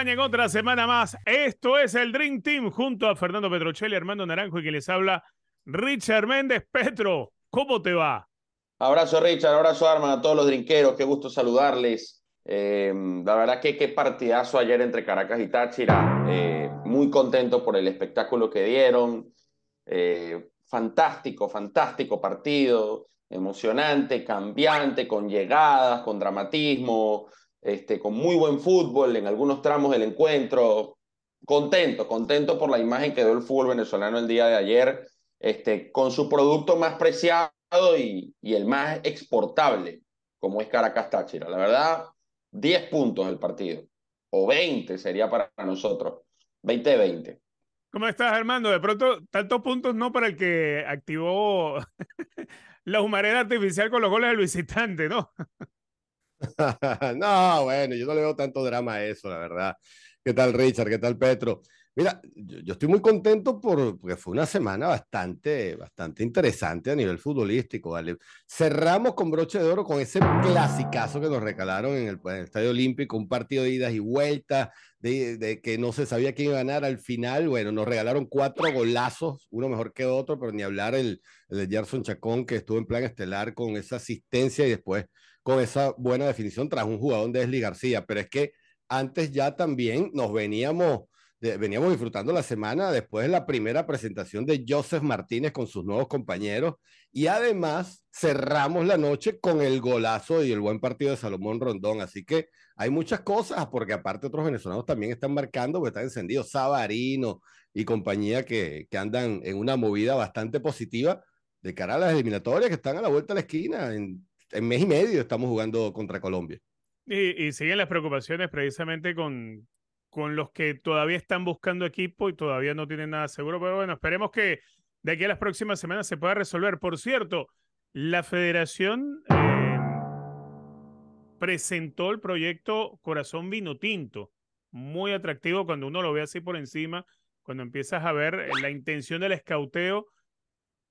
en otra semana más. Esto es el Dream Team junto a Fernando Petrocelli, Armando Naranjo y que les habla Richard Méndez. Petro, ¿cómo te va? Abrazo Richard, abrazo Armando, a todos los drinqueros, qué gusto saludarles. Eh, la verdad que qué partidazo ayer entre Caracas y Táchira. Eh, muy contento por el espectáculo que dieron. Eh, fantástico, fantástico partido, emocionante, cambiante, con llegadas, con dramatismo este, con muy buen fútbol en algunos tramos del encuentro. Contento, contento por la imagen que dio el fútbol venezolano el día de ayer, este, con su producto más preciado y, el más exportable, como es Caracas Táchira. La verdad, 10 puntos el partido, o 20 sería para nosotros, 20-20. ¿Cómo estás, Armando? De pronto, tantos puntos no para el que activó la humareda artificial con los goles del visitante, ¿no? no, bueno, yo no le veo tanto drama a eso, la verdad. ¿Qué tal Richard? ¿Qué tal Petro? Mira, yo, estoy muy contento porque fue una semana bastante, bastante interesante a nivel futbolístico. ¿vale? Cerramos con broche de oro con ese clasicazo que nos recalaron en el, Estadio Olímpico, un partido de idas y vueltas, de, que no se sabía quién iba a ganar al final. Bueno, nos regalaron cuatro golazos, uno mejor que otro, pero ni hablar el, de Gerson Chacón, que estuvo en plan estelar con esa asistencia y después con esa buena definición tras un jugador de desli García, pero es que antes ya también nos veníamos, veníamos disfrutando la semana después de la primera presentación de Joseph Martínez con sus nuevos compañeros y además cerramos la noche con el golazo y el buen partido de Salomón Rondón, así que hay muchas cosas, porque aparte otros venezolanos también están marcando, pues están encendidos, Sabarino y compañía que, que andan en una movida bastante positiva de cara a las eliminatorias que están a la vuelta de la esquina en en mes y medio estamos jugando contra Colombia. Y, siguen las preocupaciones precisamente con, con los que todavía están buscando equipo y todavía no tienen nada seguro. Pero bueno, esperemos que de aquí a las próximas semanas se pueda resolver. Por cierto, la federación eh, presentó el proyecto Corazón Vino Tinto. Muy atractivo cuando uno lo ve así por encima, cuando empiezas a ver la intención del escauteo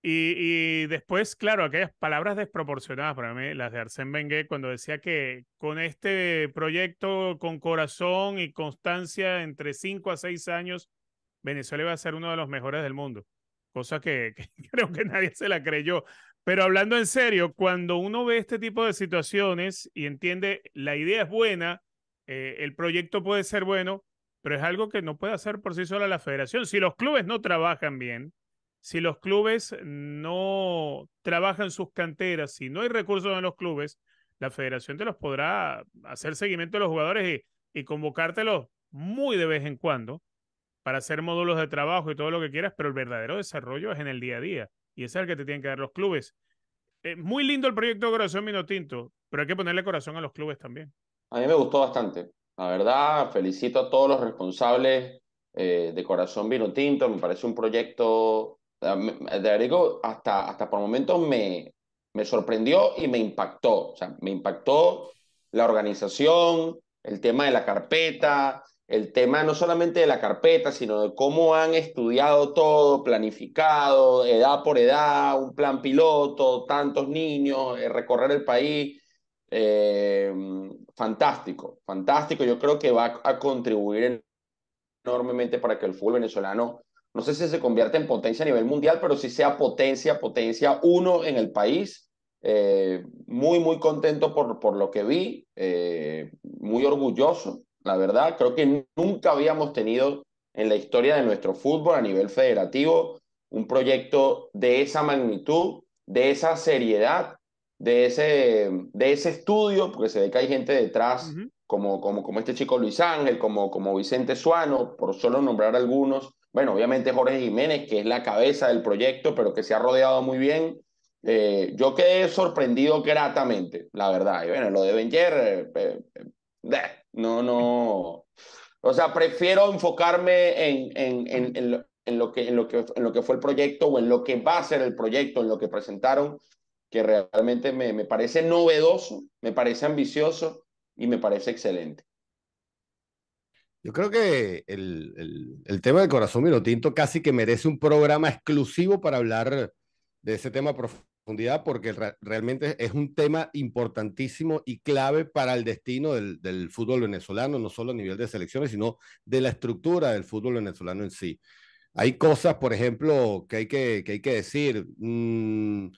y, después, claro, aquellas palabras desproporcionadas para mí, las de Arsène Benguet, cuando decía que con este proyecto, con corazón y constancia, entre cinco a seis años, Venezuela va a ser uno de los mejores del mundo. Cosa que, creo que nadie se la creyó. Pero hablando en serio, cuando uno ve este tipo de situaciones y entiende la idea es buena, eh, el proyecto puede ser bueno, pero es algo que no puede hacer por sí sola la federación. Si los clubes no trabajan bien, si los clubes no trabajan sus canteras, si no hay recursos en los clubes, la federación te los podrá hacer seguimiento de los jugadores y, convocártelos muy de vez en cuando para hacer módulos de trabajo y todo lo que quieras, pero el verdadero desarrollo es en el día a día y es el que te tienen que dar los clubes. Es eh, muy lindo el proyecto de Corazón Tinto, pero hay que ponerle corazón a los clubes también. A mí me gustó bastante. La verdad, felicito a todos los responsables eh, de Corazón Vino Tinto. Me parece un proyecto eh, eh, hasta, hasta por momentos me, me sorprendió y me impactó. O sea, me impactó la organización, el tema de la carpeta, el tema no solamente de la carpeta, sino de cómo han estudiado todo, planificado, edad por edad, un plan piloto, tantos niños, eh, recorrer el país. Em, fantástico, fantástico. Yo creo que va a contribuir enormemente para que el fútbol venezolano no sé si se convierte en potencia a nivel mundial, pero sí sea potencia, potencia uno en el país. Eh, muy, muy contento por, por lo que vi, eh, muy orgulloso, la verdad. Creo que nunca habíamos tenido en la historia de nuestro fútbol a nivel federativo un proyecto de esa magnitud, de esa seriedad, de ese, de ese estudio, porque se ve que hay gente detrás, como, como, como este chico Luis Ángel, como, como Vicente Suano, por solo nombrar algunos bueno, obviamente Jorge Jiménez, que es la cabeza del proyecto, pero que se ha rodeado muy bien. Eh, yo quedé sorprendido gratamente, la verdad. Y bueno, lo de Benger, eh, eh, no, no. O sea, prefiero enfocarme en, en, en, lo, que, en, lo que, en lo que fue el proyecto o en lo que va a ser el proyecto, en lo que presentaron, que realmente me, me parece novedoso, me parece ambicioso y me parece excelente. Yo creo que el, el, tema del corazón vino tinto casi que merece un programa exclusivo para hablar de ese tema a profundidad, porque realmente es un tema importantísimo y clave para el destino del, del, fútbol venezolano, no solo a nivel de selecciones, sino de la estructura del fútbol venezolano en sí. Hay cosas, por ejemplo, que hay que, que, hay que decir. Mm,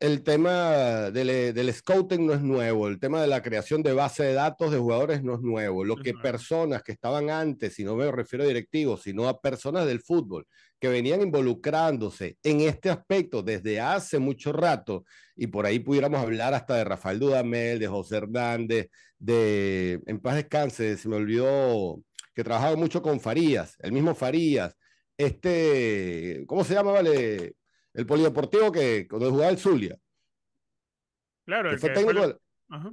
el tema eh, del, scouting no es nuevo, el tema de la creación de base de datos de jugadores no es nuevo. Lo que personas que estaban antes, y no me refiero a directivos, sino a personas del fútbol, que venían involucrándose en este aspecto desde hace mucho rato, y por ahí pudiéramos hablar hasta de Rafael Dudamel, de José Hernández, de, en paz descanse, se me olvidó que trabajaba mucho con Farías, el mismo Farías, este, ¿cómo se llama, vale? el polideportivo que donde jugaba el Zulia. Claro, el, que técnico fue... Ajá.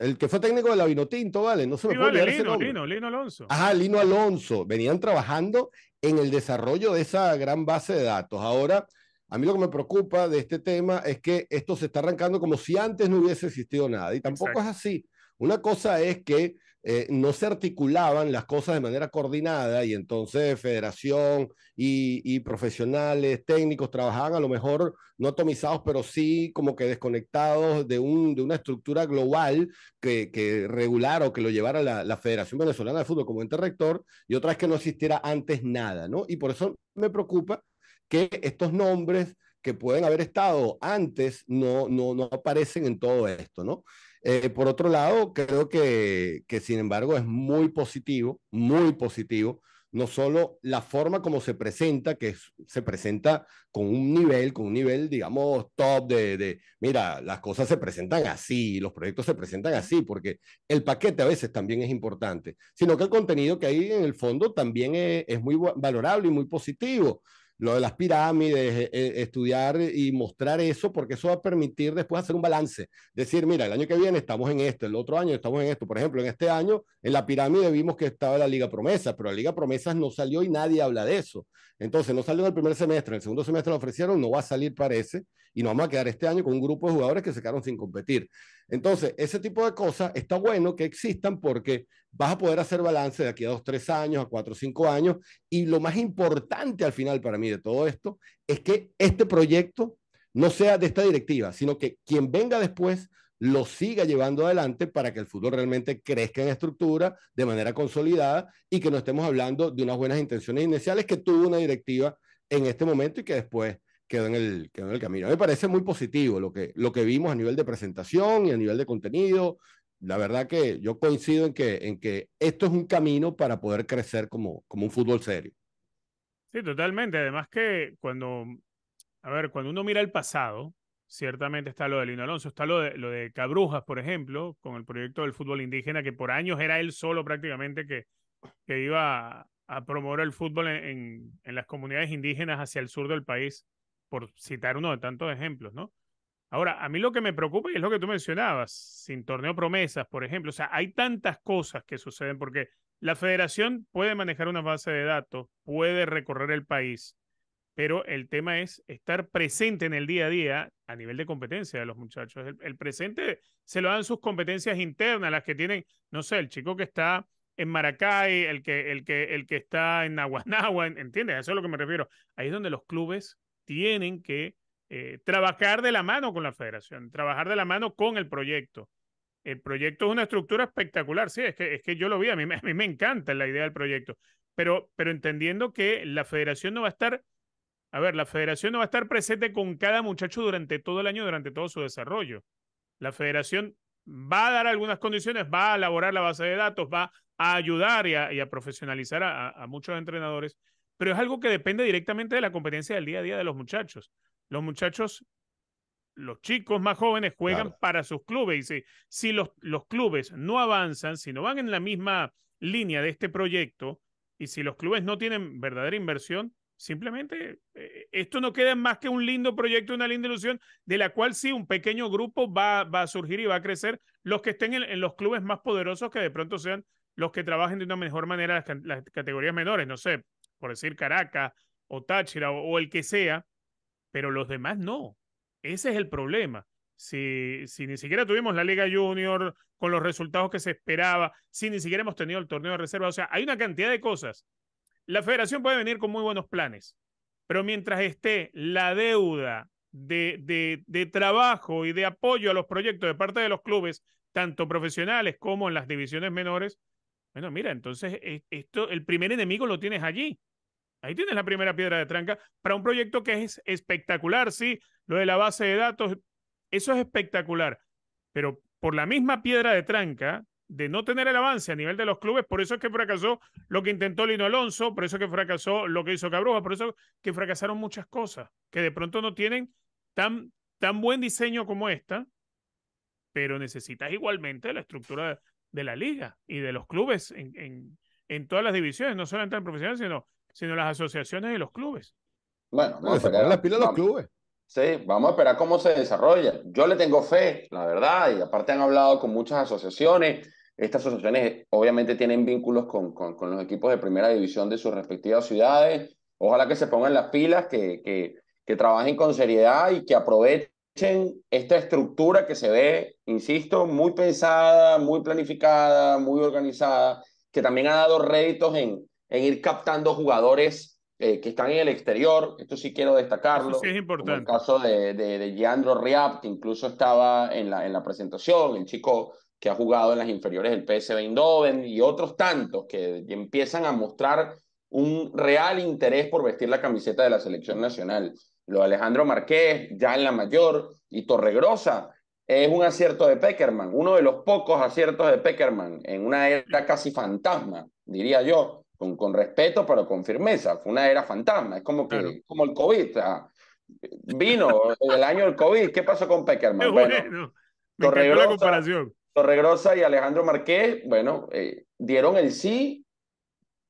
el que fue técnico de la Vinotinto, vale, no se me Lino, Alonso. Ajá, Lino Alonso. Venían trabajando en el desarrollo de esa gran base de datos. Ahora, a mí lo que me preocupa de este tema es que esto se está arrancando como si antes no hubiese existido nada. Y tampoco es así. Una cosa es que eh, no se articulaban las cosas de manera coordinada y entonces federación y, profesionales, técnicos trabajaban a lo mejor no atomizados, pero sí como que desconectados de, una estructura global que, regular o que lo llevara la, Federación Venezolana de Fútbol como ente rector y otra es que no existiera antes nada, ¿no? Y por eso me preocupa que estos nombres que pueden haber estado antes no, no aparecen en todo esto, ¿no? Eh, por otro lado, creo que, sin embargo es muy positivo, muy positivo, no solo la forma como se presenta, que se presenta con un nivel, con un nivel, digamos, top de, mira, las cosas se presentan así, los proyectos se presentan así, porque el paquete a veces también es importante, sino que el contenido que hay en el fondo también es muy valorable y muy positivo lo de las pirámides, eh, eh, estudiar y mostrar eso, porque eso va a permitir después hacer un balance. Decir, mira, el año que viene estamos en esto, el otro año estamos en esto. Por ejemplo, en este año, en la pirámide vimos que estaba la Liga Promesa, pero la Liga Promesas no salió y nadie habla de eso. Entonces, no salió en el primer semestre, en el segundo semestre lo ofrecieron, no va a salir, parece, y nos vamos a quedar este año con un grupo de jugadores que se quedaron sin competir. Entonces, ese tipo de cosas está bueno que existan porque vas a poder hacer balance de aquí a dos, tres años, a cuatro, cinco años. Y lo más importante al final para mí de todo esto es que este proyecto no sea de esta directiva, sino que quien venga después lo siga llevando adelante para que el fútbol realmente crezca en estructura de manera consolidada y que no estemos hablando de unas buenas intenciones iniciales que tuvo una directiva en este momento y que después quedó en el, camino. en el camino. Me parece muy positivo lo que, lo que vimos a nivel de presentación y a nivel de contenido. La verdad que yo coincido en que, en que esto es un camino para poder crecer como, como un fútbol serio. Sí, totalmente. Además que cuando, a ver, cuando uno mira el pasado, ciertamente está lo de Lino Alonso, está lo de, lo de Cabrujas, por ejemplo, con el proyecto del fútbol indígena, que por años era él solo prácticamente que, iba a, promover el fútbol en, en, las comunidades indígenas hacia el sur del país por citar uno de tantos ejemplos, ¿no? Ahora, a mí lo que me preocupa y es lo que tú mencionabas, sin torneo promesas, por ejemplo, o sea, hay tantas cosas que suceden porque la federación puede manejar una base de datos, puede recorrer el país, pero el tema es estar presente en el día a día a nivel de competencia de los muchachos. El, presente se lo dan sus competencias internas, las que tienen, no sé, el chico que está en Maracay, el que, el que, el que está en Nahuatl, ¿entiendes? eso es a lo que me refiero. Ahí es donde los clubes tienen que eh, trabajar de la mano con la federación, trabajar de la mano con el proyecto. El proyecto es una estructura espectacular, sí, es que, es que yo lo vi, a mí, a mí me encanta la idea del proyecto, pero, pero entendiendo que la federación no va a estar, a ver, la federación no va a estar presente con cada muchacho durante todo el año, durante todo su desarrollo. La federación va a dar algunas condiciones, va a elaborar la base de datos, va a ayudar y a, profesionalizar a, muchos entrenadores, pero es algo que depende directamente de la competencia del día a día de los muchachos. Los muchachos, los chicos más jóvenes juegan para sus clubes y si, los, los clubes no avanzan, si no van en la misma línea de este proyecto y si los clubes no tienen verdadera inversión, simplemente eh, esto no queda más que un lindo proyecto, una linda ilusión, de la cual sí un pequeño grupo va, a surgir y va a crecer, los que estén en, los clubes más poderosos que de pronto sean los que trabajen de una mejor manera las categorías menores, no sé, por decir Caracas o Táchira o, el que sea, pero los demás no. Ese es el problema. Si, si ni siquiera tuvimos la Liga Junior con los resultados que se esperaba, si ni siquiera hemos tenido el torneo de reserva, o sea, hay una cantidad de cosas. La federación puede venir con muy buenos planes, pero mientras esté la deuda de, de, de trabajo y de apoyo a los proyectos de parte de los clubes, tanto profesionales como en las divisiones menores, bueno, mira, entonces e, esto, el primer enemigo lo tienes allí. Ahí tienes la primera piedra de tranca para un proyecto que es espectacular, sí. Lo de la base de datos, eso es espectacular. Pero por la misma piedra de tranca, de no tener el avance a nivel de los clubes, por eso es que fracasó lo que intentó Lino Alonso, por eso es que fracasó lo que hizo Cabruja, por eso es que fracasaron muchas cosas, que de pronto no tienen tan, tan buen diseño como esta, pero necesitas igualmente la estructura de, la liga y de los clubes en, en, en todas las divisiones, no solamente en el profesional, sino sino las asociaciones y los clubes. Bueno, vamos a esperar. las pilas de los clubes. Sí, vamos a esperar cómo se desarrolla. Yo le tengo fe, la verdad, y aparte han hablado con muchas asociaciones. Estas asociaciones obviamente tienen vínculos con, con, con los equipos de primera división de sus respectivas ciudades. Ojalá que se pongan las pilas, que, que, que trabajen con seriedad y que aprovechen esta estructura que se ve, insisto, muy pensada, muy planificada, muy organizada, que también ha dado réditos en, en ir captando jugadores eh, que están en el exterior. Esto sí quiero destacarlo. sí es importante. el caso de, de, de Leandro que incluso estaba en la, en la presentación, el chico que ha jugado en las inferiores del PSV Eindhoven y otros tantos que empiezan a mostrar un real interés por vestir la camiseta de la selección nacional. Lo de Alejandro Marqués, ya en la mayor, y Torregrosa, es un acierto de Peckerman, uno de los pocos aciertos de Peckerman en una era casi fantasma, diría yo, con, respeto, pero con firmeza. Fue una era fantasma, es como, que, como el COVID. vino el año del COVID, ¿qué pasó con Peckerman? bueno, comparación. Torregrosa y Alejandro Marqués, bueno, eh, dieron el sí,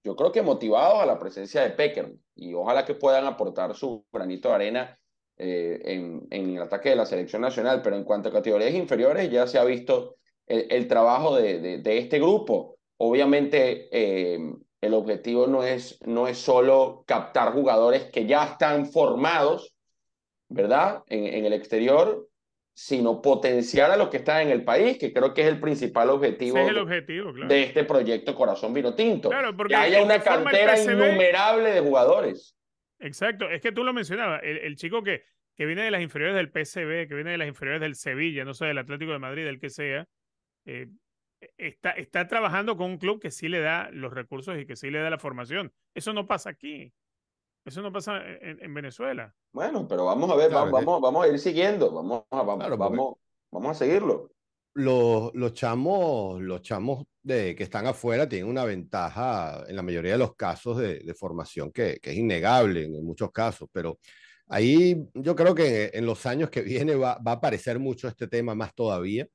yo creo que motivados a la presencia de Peckerman y ojalá que puedan aportar su granito de arena eh, en, en, el ataque de la selección nacional, pero en cuanto a categorías inferiores ya se ha visto el, trabajo de, de, este grupo. Obviamente eh, el objetivo no es, no es solo captar jugadores que ya están formados, ¿verdad? En, el exterior, sino potenciar a los que están en el país, que creo que es el principal objetivo, de este proyecto Corazón Vino Tinto. que haya una cartera innumerable de jugadores. Exacto, es que tú lo mencionabas, el, chico que, que viene de las inferiores del PCB, que viene de las inferiores del Sevilla, no sé, del Atlético de Madrid, del que sea, eh, está, está trabajando con un club que sí le da los recursos y que sí le da la formación. Eso no pasa aquí. Eso no pasa en, Venezuela. Bueno, pero vamos a ver, vamos, vamos, a ir siguiendo, vamos, vamos, a seguirlo. Los, los chamos, los chamos de, que están afuera tienen una ventaja en la mayoría de los casos de, formación que, que, es innegable en muchos casos, pero ahí yo creo que en, los años que viene va, a aparecer mucho este tema más todavía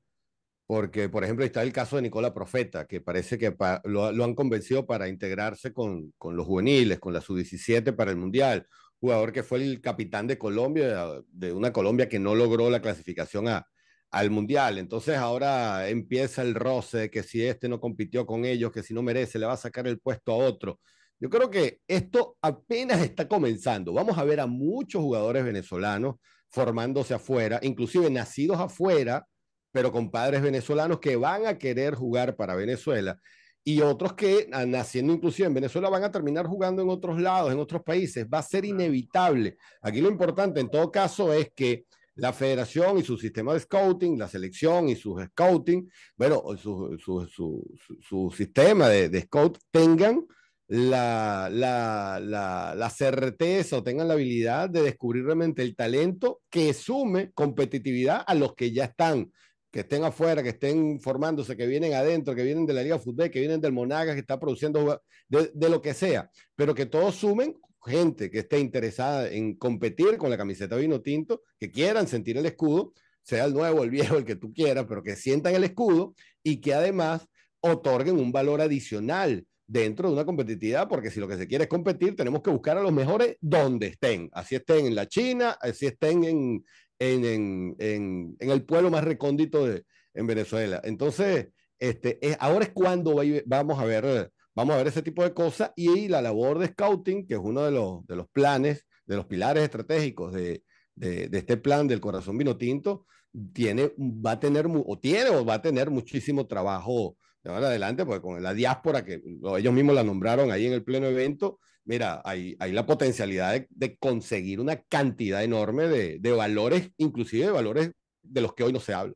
porque, por ejemplo, está el caso de Nicola Profeta, que parece que lo, han convencido para integrarse con, los juveniles, con la sub-17 para el Mundial. Jugador que fue el capitán de Colombia, de una Colombia que no logró la clasificación a, al Mundial. Entonces ahora empieza el roce, de que si este no compitió con ellos, que si no merece, le va a sacar el puesto a otro. Yo creo que esto apenas está comenzando. Vamos a ver a muchos jugadores venezolanos formándose afuera, inclusive nacidos afuera, pero con padres venezolanos que van a querer jugar para Venezuela y otros que ah, naciendo inclusive en Venezuela van a terminar jugando en otros lados, en otros países. Va a ser inevitable. Aquí lo importante en todo caso es que la federación y su sistema de scouting, la selección y sus scouting, bueno, su, su, su, sistema de, de, scout tengan la, la, la, la, certeza o tengan la habilidad de descubrir realmente el talento que sume competitividad a los que ya están que estén afuera, que estén formándose, que vienen adentro, que vienen de la Liga de Fútbol, que vienen del Monagas, que está produciendo, de, lo que sea, pero que todos sumen gente que esté interesada en competir con la camiseta vino tinto, que quieran sentir el escudo, sea el nuevo, el viejo, el que tú quieras, pero que sientan el escudo y que además otorguen un valor adicional dentro de una competitividad, porque si lo que se quiere es competir, tenemos que buscar a los mejores donde estén, así estén en la China, así estén en, en, en, en, el pueblo más recóndito de, en Venezuela. Entonces, este, es, ahora es cuando vamos a ver vamos a ver ese tipo de cosas y la labor de scouting, que es uno de los, de los planes, de los pilares estratégicos de, de, este plan del corazón vino tinto, tiene, va a tener, o tiene o va a tener muchísimo trabajo de ahora adelante, porque con la diáspora, que ellos mismos la nombraron ahí en el pleno evento, mira, hay, la potencialidad de, conseguir una cantidad enorme de, valores, inclusive de valores de los que hoy no se habla.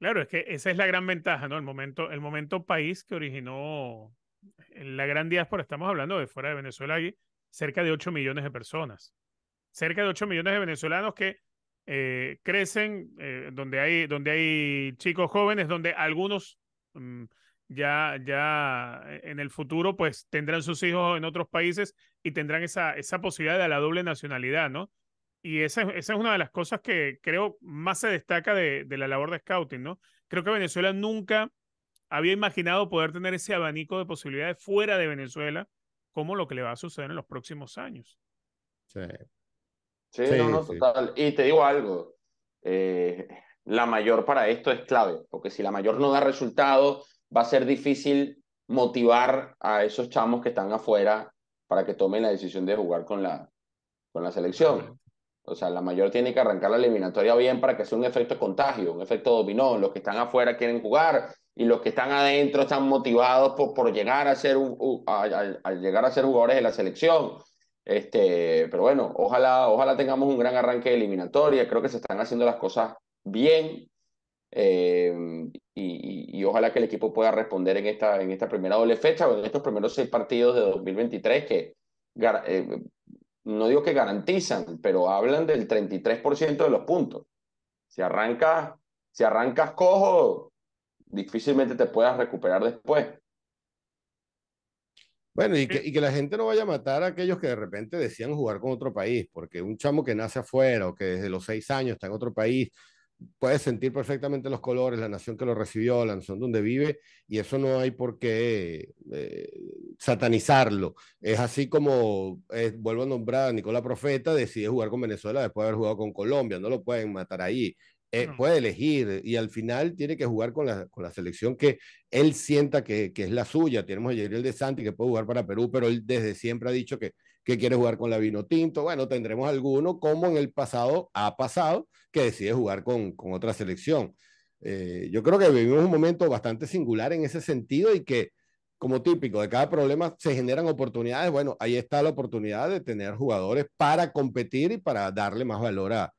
Claro, es que esa es la gran ventaja, ¿no? El momento, el momento país que originó la gran diáspora, estamos hablando de fuera de Venezuela, hay cerca de 8 millones de personas. Cerca de 8 millones de venezolanos que eh, crecen, eh, donde, hay, donde hay chicos jóvenes, donde algunos mm, ya, ya en el futuro, pues tendrán sus hijos en otros países y tendrán esa, esa posibilidad de la doble nacionalidad, ¿no? Y esa, es una de las cosas que creo más se destaca de, la labor de Scouting, ¿no? Creo que Venezuela nunca había imaginado poder tener ese abanico de posibilidades fuera de Venezuela, como lo que le va a suceder en los próximos años. Sí. Sí, no, no, total. Y te digo algo, eh, la mayor para esto es clave, porque si la mayor no da resultados, va a ser difícil motivar a esos chamos que están afuera para que tomen la decisión de jugar con la, con la selección. O sea, la mayor tiene que arrancar la eliminatoria bien para que sea un efecto contagio, un efecto dominó. Los que están afuera quieren jugar y los que están adentro están motivados por, por llegar a ser un, a, llegar a ser jugadores de la selección. Este, pero bueno, ojalá, ojalá tengamos un gran arranque de eliminatoria. Creo que se están haciendo las cosas bien. Em, y, y, ojalá que el equipo pueda responder en esta, en esta primera doble fecha en estos primeros seis partidos de 2023 que eh, no digo que garantizan, pero hablan del 33% de los puntos. Si arrancas, si arrancas cojo, difícilmente te puedas recuperar después. Bueno, y que, y que, la gente no vaya a matar a aquellos que de repente decían jugar con otro país, porque un chamo que nace afuera o que desde los seis años está en otro país, puedes sentir perfectamente los colores, la nación que lo recibió, la nación donde vive, y eso no hay por qué eh, satanizarlo. Es así como, eh, vuelvo a nombrar a Nicolás Profeta, decide jugar con Venezuela después de haber jugado con Colombia, no lo pueden matar ahí. Eh, mm. Puede elegir y al final tiene que jugar con la, selección que él sienta que, es la suya. Tenemos a Yeriel de Santi que puede jugar para Perú, pero él desde siempre ha dicho que que quiere jugar con la vino tinto. Bueno, tendremos alguno, como en el pasado ha pasado, que decide jugar con, con otra selección. Eh, yo creo que vivimos un momento bastante singular en ese sentido y que, como típico de cada problema, se generan oportunidades. Bueno, ahí está la oportunidad de tener jugadores para competir y para darle más valor a,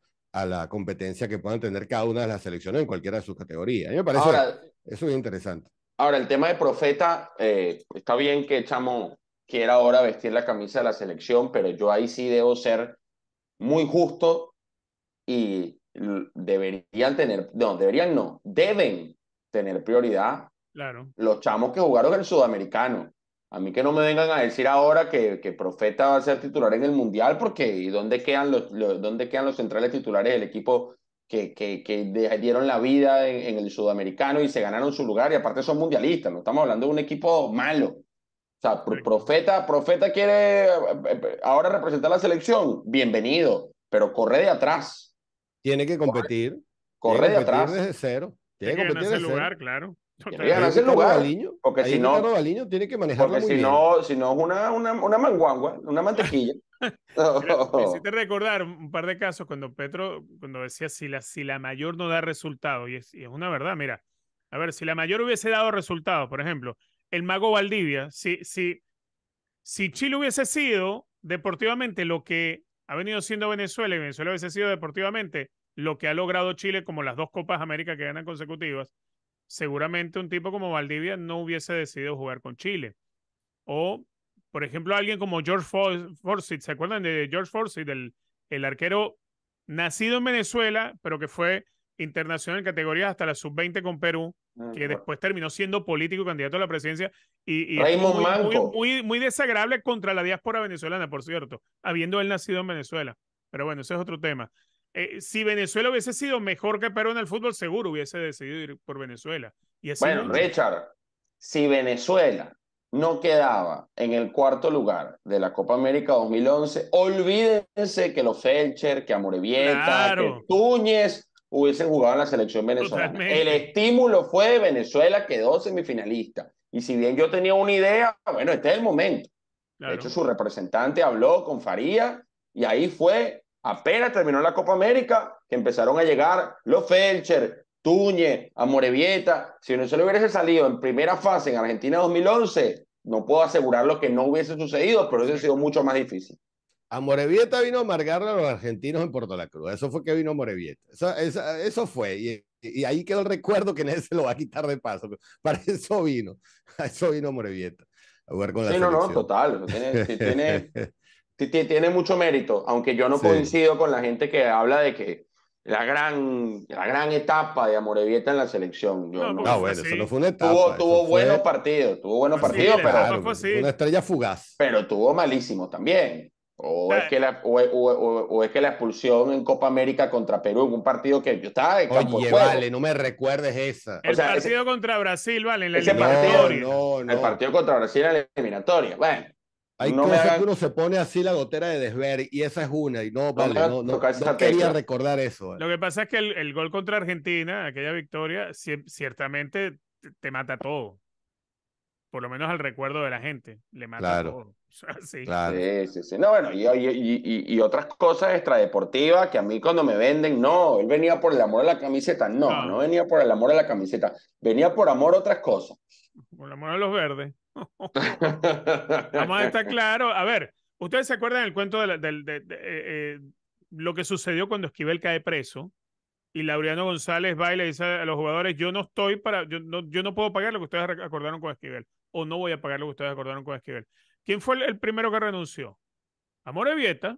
la competencia que puedan tener cada una de las selecciones en cualquiera de sus categorías. A mí me parece eso es interesante. Ahora, el tema de Profeta, eh, está bien que echamos que era ahora vestir la camisa de la selección, pero yo ahí sí debo ser muy justo y deberían tener, no, deberían no, deben tener prioridad claro. los chamos que jugaron el sudamericano. A mí que no me vengan a decir ahora que, que Profeta va a ser titular en el Mundial, porque ¿y dónde quedan los, dónde quedan los centrales titulares del equipo que, que, que dieron la vida en, en, el sudamericano y se ganaron su lugar? Y aparte son mundialistas, no estamos hablando de un equipo malo sea, profeta, profeta quiere eh, eh, ahora representar la selección, bienvenido, pero corre de atrás. Tiene que competir. Corre, de atrás. Desde cero. Tiene, que competir desde lugar, claro. Tiene que ganarse lugar. porque si no, tiene que manejar. si no, no es una, una, una manguangua, una mantequilla. recordar un par de casos cuando Petro, cuando decía si la, si la mayor no da resultado, y es, una verdad, mira, a ver, si la mayor hubiese dado resultado, por ejemplo, el mago Valdivia, si, si, si Chile hubiese sido deportivamente lo que ha venido siendo Venezuela y Venezuela hubiese sido deportivamente lo que ha logrado Chile como las dos Copas América que ganan consecutivas, seguramente un tipo como Valdivia no hubiese decidido jugar con Chile. O, por ejemplo, alguien como George Forsyth, ¿se acuerdan de George Forsyth, el arquero nacido en Venezuela, pero que fue internacional en categorías hasta la sub-20 con Perú, ah, que después terminó siendo político y candidato a la presidencia. Y, muy, Muy, desagradable contra la diáspora venezolana, por cierto, habiendo él nacido en Venezuela. Pero bueno, ese es otro tema. Eh, si Venezuela hubiese sido mejor que Perú en el fútbol, seguro hubiese decidido ir por Venezuela. bueno, Richard, si Venezuela no quedaba en el cuarto lugar de la Copa América 2011, olvídense que los Felcher, que Amorevieta, que Túñez, hubiesen jugado en la selección venezolana. El estímulo fue Venezuela, Venezuela, quedó semifinalista. Y si bien yo tenía una idea, bueno, este es el momento. De hecho, su representante habló con Faría y ahí fue, apenas terminó la Copa América, que empezaron a llegar los Felcher, Tuñe, Amorevieta. Si no se hubiese salido en primera fase en Argentina 2011, no puedo asegurar lo que no hubiese sucedido, pero eso ha sido mucho más difícil. A vino a amargarle a los argentinos en Puerto La Cruz. Eso fue que vino Morevieta. Eso, eso, fue. Y, ahí quedó el recuerdo que nadie se lo va a quitar de paso. Para eso vino. A eso vino Morevieta. no, no, total. Tiene, mucho mérito. Aunque yo no coincido con la gente que habla de que la gran, la gran etapa de Amorevieta en la selección. Yo, no, ah, bueno, eso no fue una etapa. Tuvo, tuvo buenos partidos, tuvo buenos partidos, pero. una estrella fugaz. Pero tuvo malísimo también. O, es que la, o, es que la expulsión en Copa América contra Perú, en un partido que yo estaba en campo Oye, vale, no me recuerdes esa. El partido contra Brasil, vale, en la eliminatoria. El partido contra Brasil en la eliminatoria. Bueno. Hay que uno se pone así la gotera de desver y esa es una y no, vale, no, quería recordar eso. Lo que pasa es que el, el, gol contra Argentina, aquella victoria, ciertamente te mata todo por lo menos al recuerdo de la gente. Le mata todo. sí. Sí, sí, No, bueno, y, otras cosas extradeportivas que a mí cuando me venden, no, él venía por el amor a la camiseta. No, ah. no, venía por el amor a la camiseta. Venía por amor a otras cosas. Por el amor a los verdes. Vamos a estar claro. A ver, ¿ustedes se acuerdan del cuento de, de, eh, eh, lo que sucedió cuando Esquivel cae preso? y Laureano González va y le dice a los jugadores, yo no estoy para, yo no, yo no puedo pagar lo que ustedes acordaron con Esquivel o no voy a pagar lo que ustedes acordaron con Esquivel. ¿Quién fue el, primero que renunció? Amorevieta.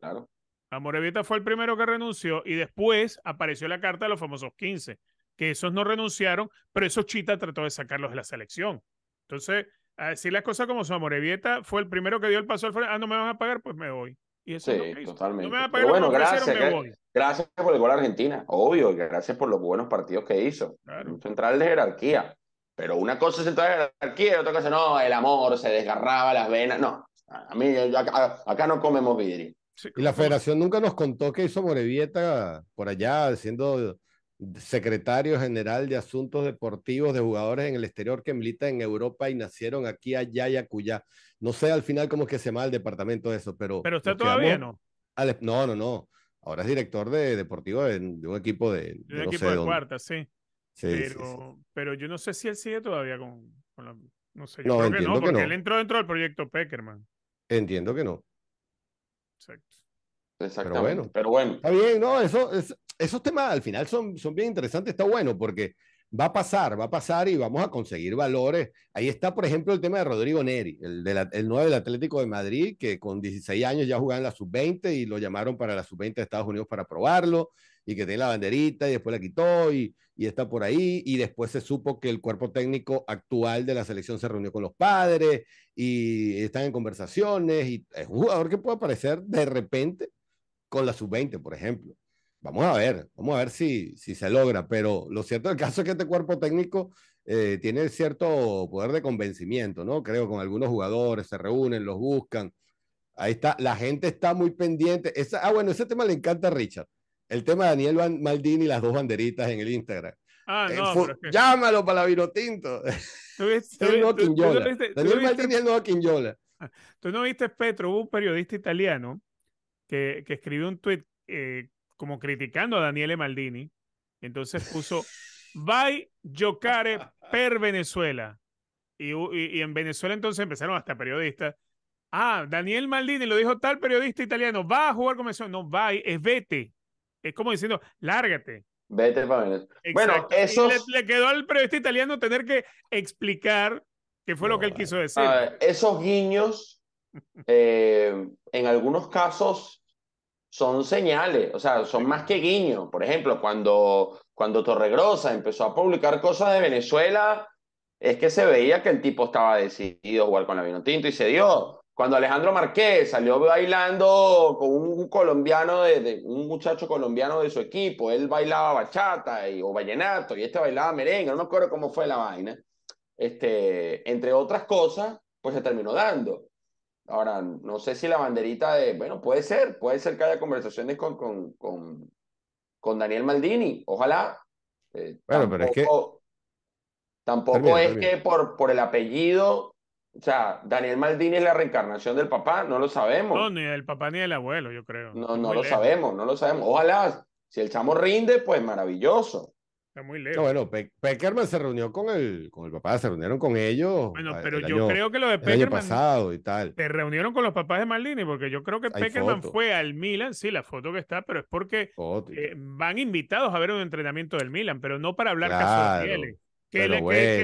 Claro. Amorevieta fue el primero que renunció y después apareció la carta de los famosos 15, que esos no renunciaron, pero esos Chita trató de sacarlos de la selección. Entonces, a decir las cosas como son, Amorevieta fue el primero que dio el paso al frente, ah, no me van a pagar, pues me voy. Y eso sí, totalmente. me bueno, gracias, gracias por el gol a Argentina, obvio, gracias por los buenos partidos que hizo. central de jerarquía. Pero una cosa es entrar en la otra cosa no, el amor, se desgarraba las venas. No, a mí yo, acá, no comemos vidrio. y la federación nunca nos contó que hizo Morevieta por allá, siendo secretario general de asuntos deportivos de jugadores en el exterior que milita en Europa y nacieron aquí, allá y acullá. No sé al final cómo es que se llama el departamento de eso, pero... Pero usted todavía no. no, no, no. Ahora es director de deportivo de, un equipo de... de, un equipo de sí pero, yo no sé si él sigue todavía con, la, No sé, creo que no, porque él entró dentro del proyecto Peckerman. Entiendo que no. Exacto. Pero bueno, Está bien, no, eso, esos temas al final son, son bien interesantes, está bueno porque va a pasar, va a pasar y vamos a conseguir valores. Ahí está, por ejemplo, el tema de Rodrigo Neri, el, de el 9 del Atlético de Madrid, que con 16 años ya jugaba en la sub-20 y lo llamaron para la sub-20 de Estados Unidos para probarlo y que tiene la banderita y después la quitó y, está por ahí y después se supo que el cuerpo técnico actual de la selección se reunió con los padres y están en conversaciones y es un jugador que puede aparecer de repente con la sub-20, por ejemplo. Vamos a ver, vamos a ver si, si se logra, pero lo cierto del caso es que este cuerpo técnico eh, tiene cierto poder de convencimiento, ¿no? Creo con algunos jugadores, se reúnen, los buscan. Ahí está, la gente está muy pendiente. Esa, ah, bueno, ese tema le encanta a Richard. El tema de Daniel Maldini y las dos banderitas en el Instagram. Ah, no, Llámalo para Virotinto. Daniel Maldini es el nuevo ah, Tú no viste Petro, hubo un periodista italiano que, que escribió un tweet eh, como criticando a Daniele Maldini. Entonces puso, a giocare per Venezuela. Y, en Venezuela entonces empezaron hasta periodistas. Ah, Daniel Maldini lo dijo tal periodista italiano, va a jugar con Venezuela. No, va, es vete es como diciendo, lárgate. Vete para Bueno, eso. Le, quedó al periodista italiano tener que explicar qué fue lo que él quiso eh, decir. esos guiños, eh, en algunos casos, son señales, o sea, son más que guiños. Por ejemplo, cuando, cuando Torregrosa empezó a publicar cosas de Venezuela, es que se veía que el tipo estaba decidido a jugar con la Vino Tinto y se dio. Cuando Alejandro Marqués salió bailando con un colombiano, de, un muchacho colombiano de su equipo, él bailaba bachata y, o vallenato y este bailaba merengue, no me acuerdo cómo fue la vaina. Este, entre otras cosas, pues se terminó dando. Ahora, no sé si la banderita de, bueno, puede ser, puede ser que haya conversaciones con, con, con, con Daniel Maldini, ojalá. Eh, bueno, pero es que... Tampoco es que por, por el apellido o sea, Daniel Maldini es la reencarnación del papá, no lo sabemos. No, ni del papá ni del abuelo, yo creo. No, no lo sabemos, no lo sabemos. Ojalá, si el chamo rinde, pues maravilloso. Está muy lejos. bueno, Peckerman se reunió con el, con el papá, se reunieron con ellos. Bueno, ah, pero yo creo que lo de Peckerman. El año pasado y tal. Se reunieron con los papás de Maldini, porque yo creo que Peckerman fue al Milan, sí, la foto que está, pero es porque eh, van invitados a ver un entrenamiento del Milan, pero no para hablar casos que,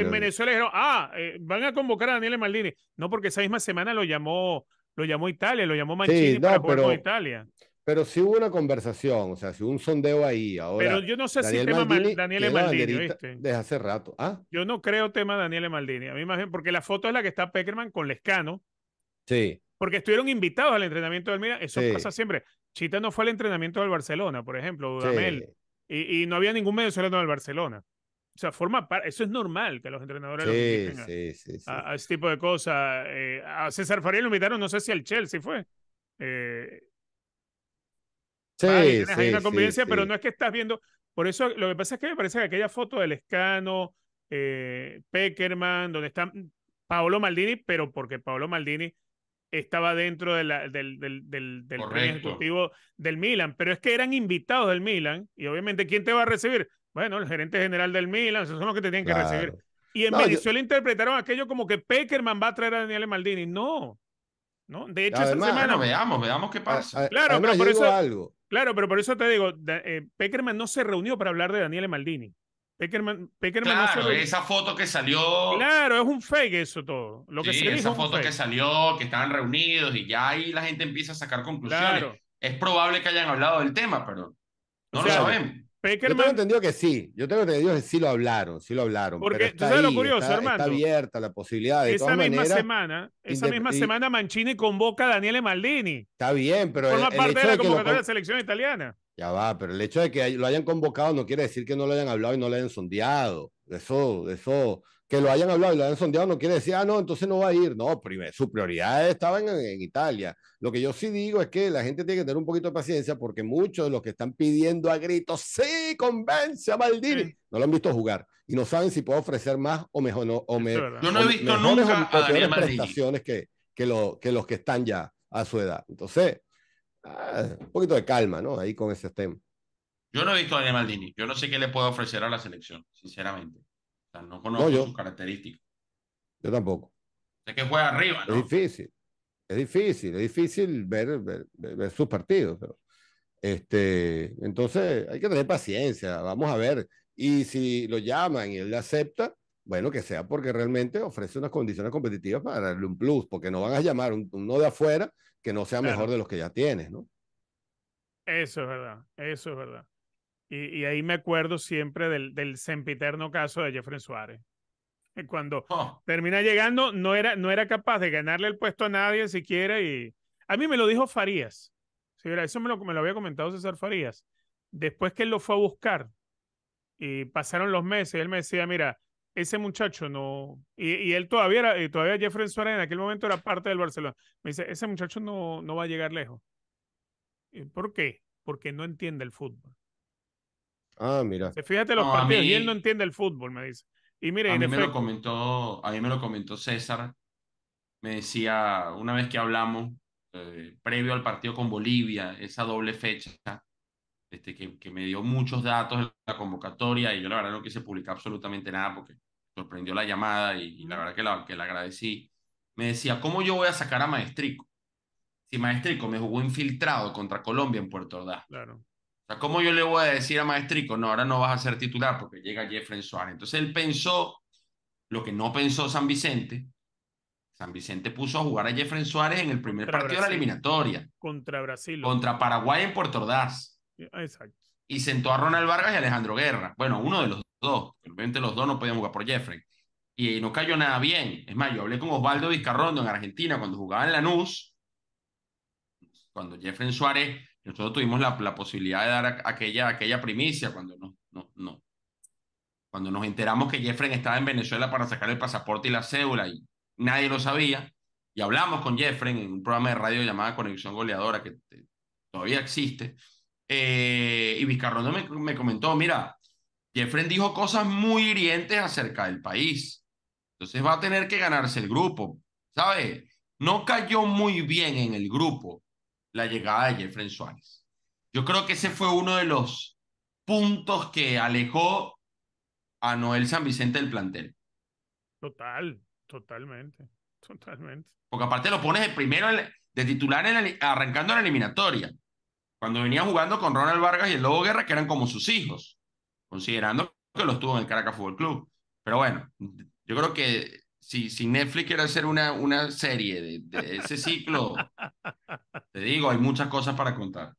en Venezuela dijeron, ah, eh, van a convocar a Daniele Maldini. No, porque esa misma semana lo llamó, lo llamó Italia, lo llamó Mancini pero, Italia. Pero sí hubo una conversación, o sea, si hubo un sondeo ahí. Ahora, pero yo no sé si tema Maldini, Maldini, Desde hace rato. ¿Ah? Yo no creo tema Daniele Maldini. A mí más bien, porque la foto es la que está Peckerman con Lescano. Sí. Porque estuvieron invitados al entrenamiento del Mira. Eso pasa siempre. Chita no fue al entrenamiento del Barcelona, por ejemplo, Y, y no había ningún venezolano del Barcelona o sea, forma parte, eso es normal que los entrenadores sí, a, ese tipo de cosas. Eh, a César Faría lo invitaron, no sé si al Chelsea fue. Eh, sí, hay una convivencia, pero no es que estás viendo. Por eso lo que pasa es que me parece que aquella foto del Escano, eh, Peckerman, donde está Paolo Maldini, pero porque Paolo Maldini estaba dentro de del, del, del, del ejecutivo del Milan, pero es que eran invitados del Milan y obviamente ¿quién te va a recibir? Bueno, el gerente general del Milan, esos son los que te tienen que recibir. Y en Venezuela interpretaron aquello como que Peckerman va a traer a Daniel Maldini. No. ¿no? De hecho, esa semana. veamos, veamos qué pasa. claro, pero por eso, claro, pero por eso te digo, eh, Peckerman no se reunió para hablar de Daniel Maldini. Peckerman, Peckerman claro, no se esa foto que salió. Claro, es un fake eso todo. Lo que esa foto que salió, que estaban reunidos y ya ahí la gente empieza a sacar conclusiones. Es probable que hayan hablado del tema, pero no lo sabemos. Yo tengo entendido que sí. Yo tengo entendido que sí lo hablaron, sí lo hablaron. Porque tú sabes lo curioso, está, Está abierta la posibilidad de Esa misma semana, esa misma semana Mancini convoca a Daniele Maldini. Está bien, pero. Forma el, parte de la convocatoria de la selección italiana. Ya va, pero el hecho de que lo hayan convocado no quiere decir que no lo hayan hablado y no lo hayan sondeado. Eso, eso, que lo hayan hablado y lo hayan sondeado no quiere decir, ah, no, entonces no va a ir. No, primero, su prioridad estaba en, en, Italia. Lo que yo sí digo es que la gente tiene que tener un poquito de paciencia porque muchos de los que están pidiendo a gritos, sí, convence a Maldini, no lo han visto jugar y no saben si puede ofrecer más o mejor. No, o me, yo no he visto nunca a que, que, lo, que los que están ya a su edad. Entonces, ah, un poquito de calma, ¿no? Ahí con ese tema. Yo no he visto a Daniel Maldini. Yo no sé qué le puedo ofrecer a la selección, sinceramente no conozco sus características. Yo tampoco. Sé que juega arriba, Es difícil. Es difícil, es difícil ver, ver, sus partidos. Pero, este, entonces, hay que tener paciencia. Vamos a ver. Y si lo llaman y él le acepta, bueno, que sea porque realmente ofrece unas condiciones competitivas para darle un plus, porque no van a llamar uno de afuera que no sea mejor de los que ya tienes, ¿no? Eso es verdad, eso es verdad. Y, ahí me acuerdo siempre del, del, sempiterno caso de Jeffrey Suárez. Eh, cuando oh. termina llegando, no era, no era capaz de ganarle el puesto a nadie siquiera. Y a mí me lo dijo Farías. Sí, eso me lo, me lo había comentado César Farías. Después que él lo fue a buscar y pasaron los meses, él me decía, mira, ese muchacho no. Y, él todavía y todavía Jeffrey Suárez en aquel momento era parte del Barcelona. Me dice, ese muchacho no, no va a llegar lejos. Eh, ¿Por qué? Porque no entiende el fútbol. Ah, mira. Fíjate los partidos y él no entiende el fútbol, me dice. Y mire, a mí, me lo comentó, a mí me lo comentó César. Me decía, una vez que hablamos, eh, previo al partido con Bolivia, esa doble fecha, este, que, que me dio muchos datos de la convocatoria y yo la verdad no quise publicar absolutamente nada porque sorprendió la llamada y, la verdad que la, que agradecí. Me decía, ¿cómo yo voy a sacar a Maestrico? Si Maestrico me jugó infiltrado contra Colombia en Puerto Ordaz. Claro. ¿cómo yo le voy a decir a Maestrico, no, ahora no vas a ser titular porque llega Jeffrey Suárez? Entonces él pensó lo que no pensó San Vicente. San Vicente puso a jugar a Jeffrey Suárez en el primer partido de la eliminatoria. Contra Brasil. Contra Paraguay en Puerto Ordaz. Y sentó a Ronald Vargas y Alejandro Guerra. Bueno, uno de los dos. Obviamente los dos no podían jugar por Jeffrey. Y no cayó nada bien. Es más, yo hablé con Osvaldo Vizcarrondo en Argentina cuando jugaba en Lanús. Cuando Jeffrey Suárez nosotros tuvimos la, posibilidad de dar aquella, aquella primicia cuando no, no, no. Cuando nos enteramos que Jeffrey estaba en Venezuela para sacar el pasaporte y la cédula y nadie lo sabía, y hablamos con Jeffrey en un programa de radio llamado Conexión Goleadora que todavía existe, eh, y Vizcarrondo me, me comentó, mira, Jeffrey dijo cosas muy hirientes acerca del país. Entonces va a tener que ganarse el grupo, ¿sabe? No cayó muy bien en el grupo, la llegada de Jeffrey Suárez. Yo creo que ese fue uno de los puntos que alejó a Noel San Vicente del plantel. Total, totalmente, totalmente. Porque aparte lo pones de primero de titular en arrancando en la eliminatoria, cuando venía jugando con Ronald Vargas y el Lobo Guerra, que eran como sus hijos, considerando que los tuvo en el Caracas Fútbol Club. Pero bueno, yo creo que si, si Netflix quiere hacer una, una serie de, ese ciclo, te digo, hay muchas cosas para contar.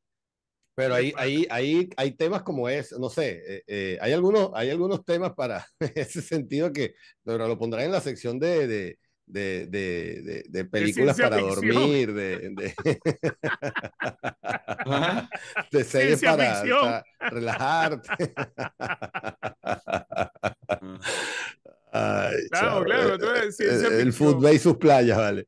Pero ahí, ahí, ahí hay temas como es, no sé, eh, eh, hay, algunos, hay algunos temas para ese sentido que lo pondrá en la sección de, de, de, de, de películas para dormir, de, de, series para, para, relajarte. Ah claro, eh, eh, el, fútbol y sus playas, vale.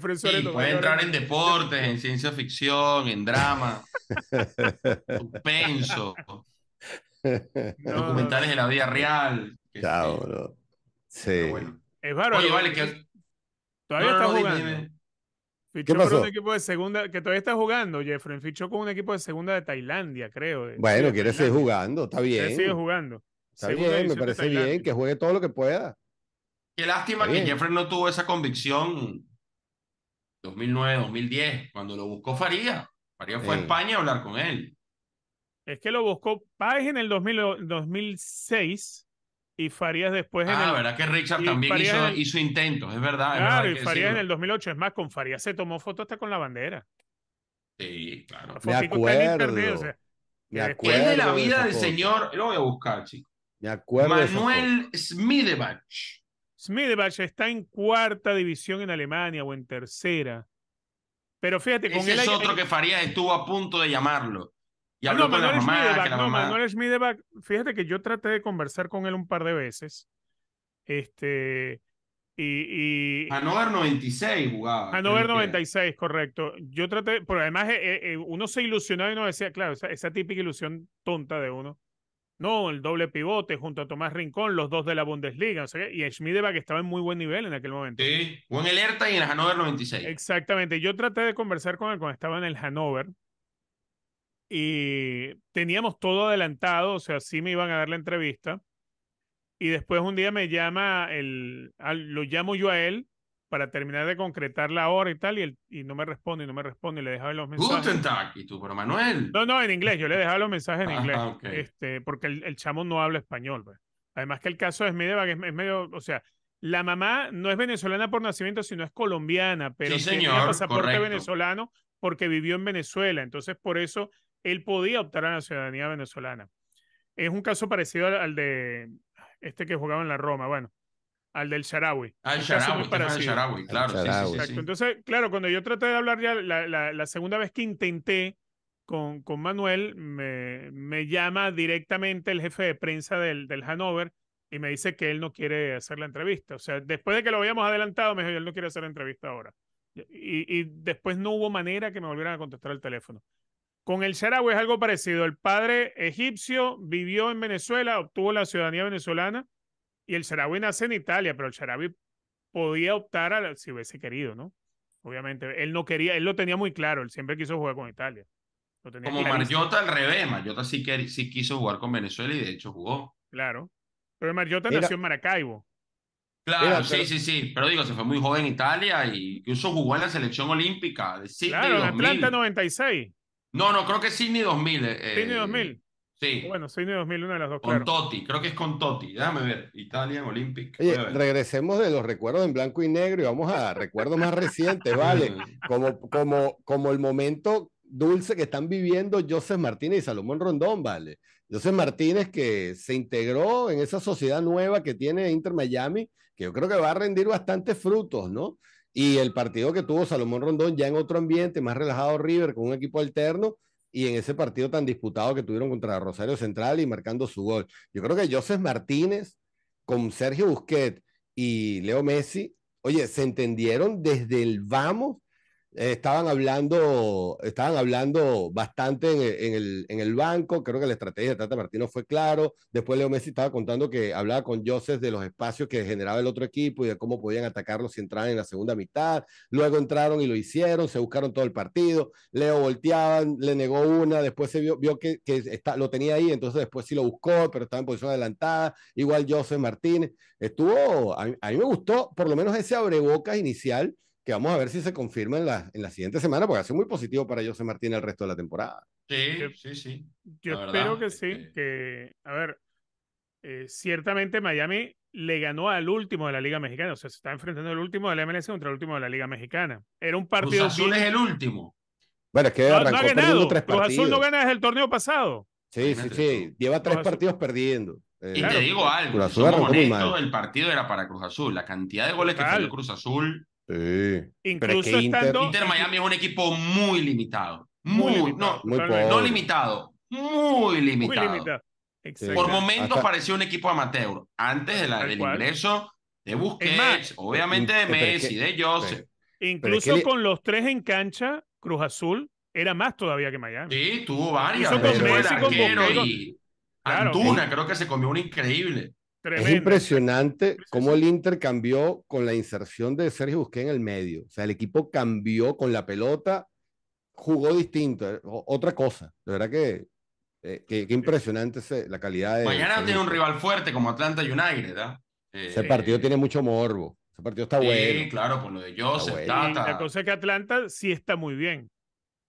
puede entrar en deportes, en ciencia ficción, en drama, suspenso, documentales de la vida real. Chao, bro. Es raro Oye, vale, que... Todavía está jugando. ¿Qué pasó? un equipo de segunda, que todavía está jugando, Jeffrey. Fichó con un equipo de segunda de Tailandia, creo. bueno, quiere seguir jugando, está bien. sigue jugando. Está me parece bien, que juegue todo lo que pueda. Qué lástima que Jeffrey no tuvo esa convicción 2009-2010, cuando lo buscó Faría. Faría fue a España a hablar con él. Es que lo buscó Páez en el 2006 y Farías después en ah, el... Ah, verdad que Richard también hizo, intentos, es verdad. Claro, y Farías en el 2008, es más, con Farías se tomó foto hasta con la bandera. Sí, claro. Me acuerdo. me acuerdo. Es de la vida del señor, lo voy a buscar, chicos. Manuel Smidebach. Smidebach está en cuarta división en Alemania o en tercera. Pero fíjate, Ese es otro que Farías estuvo a punto de llamarlo. Y ah, habló no, con Manuel la mamá, Manuel Smidevach, fíjate que yo traté de conversar con él un par de veces. Este. Y, y... 96 jugaba. ver 96, correcto. Yo traté, pero además eh, eh, eh, uno se ilusionaba y uno decía, claro, esa típica ilusión tonta de uno ¿no? El doble pivote junto a Tomás Rincón, los dos de la Bundesliga. Y sea, y que estaba en muy buen nivel en aquel momento. Sí, o en y en el Hannover 96. Exactamente. Yo traté de conversar con él cuando estaba en el Hannover. Y teníamos todo adelantado, o sea, sí me iban a dar la entrevista. Y después un día me llama, el, lo llamo yo a él para terminar de concretar la hora y tal, y, y no me responde, y no me responde, y le dejaba los mensajes. Guten Tag, y tú, pero Manuel. No, no, en inglés, yo le dejaba los mensajes en ah, inglés, este, porque el, chamo no habla español. Pues. Además que el caso es es, medio, o sea, la mamá no es venezolana por nacimiento, sino es colombiana, pero tiene pasaporte venezolano porque vivió en Venezuela, entonces por eso él podía optar a la ciudadanía venezolana. Es un caso parecido al de este que jugaba en la Roma, bueno al del Sharawi. Al ah, Sharawi, claro. Entonces, claro, cuando yo traté de hablar ya la, segunda vez que intenté con, con Manuel, me, me, llama directamente el jefe de prensa del, del Hanover y me dice que él no quiere hacer la entrevista. O sea, después de que lo habíamos adelantado, me dijo, él no quiere hacer la entrevista ahora. Y, y después no hubo manera que me volvieran a contestar el teléfono. Con el Sharawi es algo parecido. El padre egipcio vivió en Venezuela, obtuvo la ciudadanía venezolana y el Sharawi nace en Italia, pero el Sharawi podía optar si hubiese querido, ¿no? Obviamente, él no quería, él lo tenía muy claro, él siempre quiso jugar con Italia. Como Mariota al revés, Mariota sí, sí quiso jugar con Venezuela y de hecho jugó. Claro, pero Mariota nació en Maracaibo. Claro, sí, sí, sí, pero digo, se fue muy joven en Italia y incluso jugó en la selección olímpica de Sydney claro, en Atlanta 96. No, no, creo que Sydney 2000. Eh, Sydney 2000. Sí. Bueno, soy de 2001 de las dos. Con Totti, creo que es con Totti. Déjame ver. Italia, Olympic. regresemos de los recuerdos en blanco y negro y vamos a recuerdos más recientes, ¿vale? Como, como, como el momento dulce que están viviendo Joseph Martínez y Salomón Rondón, ¿vale? Joseph Martínez que se integró en esa sociedad nueva que tiene Inter Miami, que yo creo que va a rendir bastantes frutos, ¿no? Y el partido que tuvo Salomón Rondón ya en otro ambiente, más relajado River, con un equipo alterno, y en ese partido tan disputado que tuvieron contra Rosario Central y marcando su gol. Yo creo que Joseph Martínez con Sergio Busquets y Leo Messi, oye, se entendieron desde el vamos estaban, hablando, estaban hablando bastante en, el, en, el, banco, creo que la estrategia de Tata Martino fue claro, después Leo Messi estaba contando que hablaba con Joseph de los espacios que generaba el otro equipo y de cómo podían atacarlo si entraban en la segunda mitad, luego entraron y lo hicieron, se buscaron todo el partido, Leo volteaban, le negó una, después se vio, que, está, lo tenía ahí, entonces después sí lo buscó, pero estaba en posición adelantada, igual Joseph Martínez, estuvo, a, a mí me gustó por lo menos ese abrebocas inicial, vamos a ver si se confirma en la, en la siguiente semana, porque ha sido muy positivo para José Martín el resto de la temporada. Sí, sí, sí. Yo espero que sí, este que, a ver, eh, ciertamente Miami le ganó al último de la Liga Mexicana, o sea, se está enfrentando el último de la MLS contra el último de la Liga Mexicana. Era un partido... Cruz Azul es el último. Bueno, es que arrancó no ha ganado. Cruz Azul no gana desde el torneo pasado. Sí, sí, sí. Lleva tres partidos perdiendo. y eh, te digo algo, el partido era para Cruz Azul. La cantidad de goles que hizo Cruz Azul Incluso Inter... Miami es un equipo muy limitado. Muy, No, limitado. Muy limitado. Por momentos parecía un equipo amateur. Antes del ingreso de Busquets, obviamente de Messi, de Joseph. Incluso con los tres en cancha, Cruz Azul era más todavía que Miami. Sí, tuvo varias. y... Antuna, creo que se comió un increíble. Es impresionante cómo el Inter cambió con la inserción de Sergio Busquets en el medio. O sea, el equipo cambió con la pelota, jugó distinto, eh, otra cosa. De verdad que, eh, que, impresionante la calidad de... Mañana tiene un rival fuerte como Atlanta United, ¿verdad? ¿ah? Eh, ese partido tiene mucho morbo. Ese partido está bueno. claro, por lo de Joseph. La cosa es que Atlanta sí está muy bien.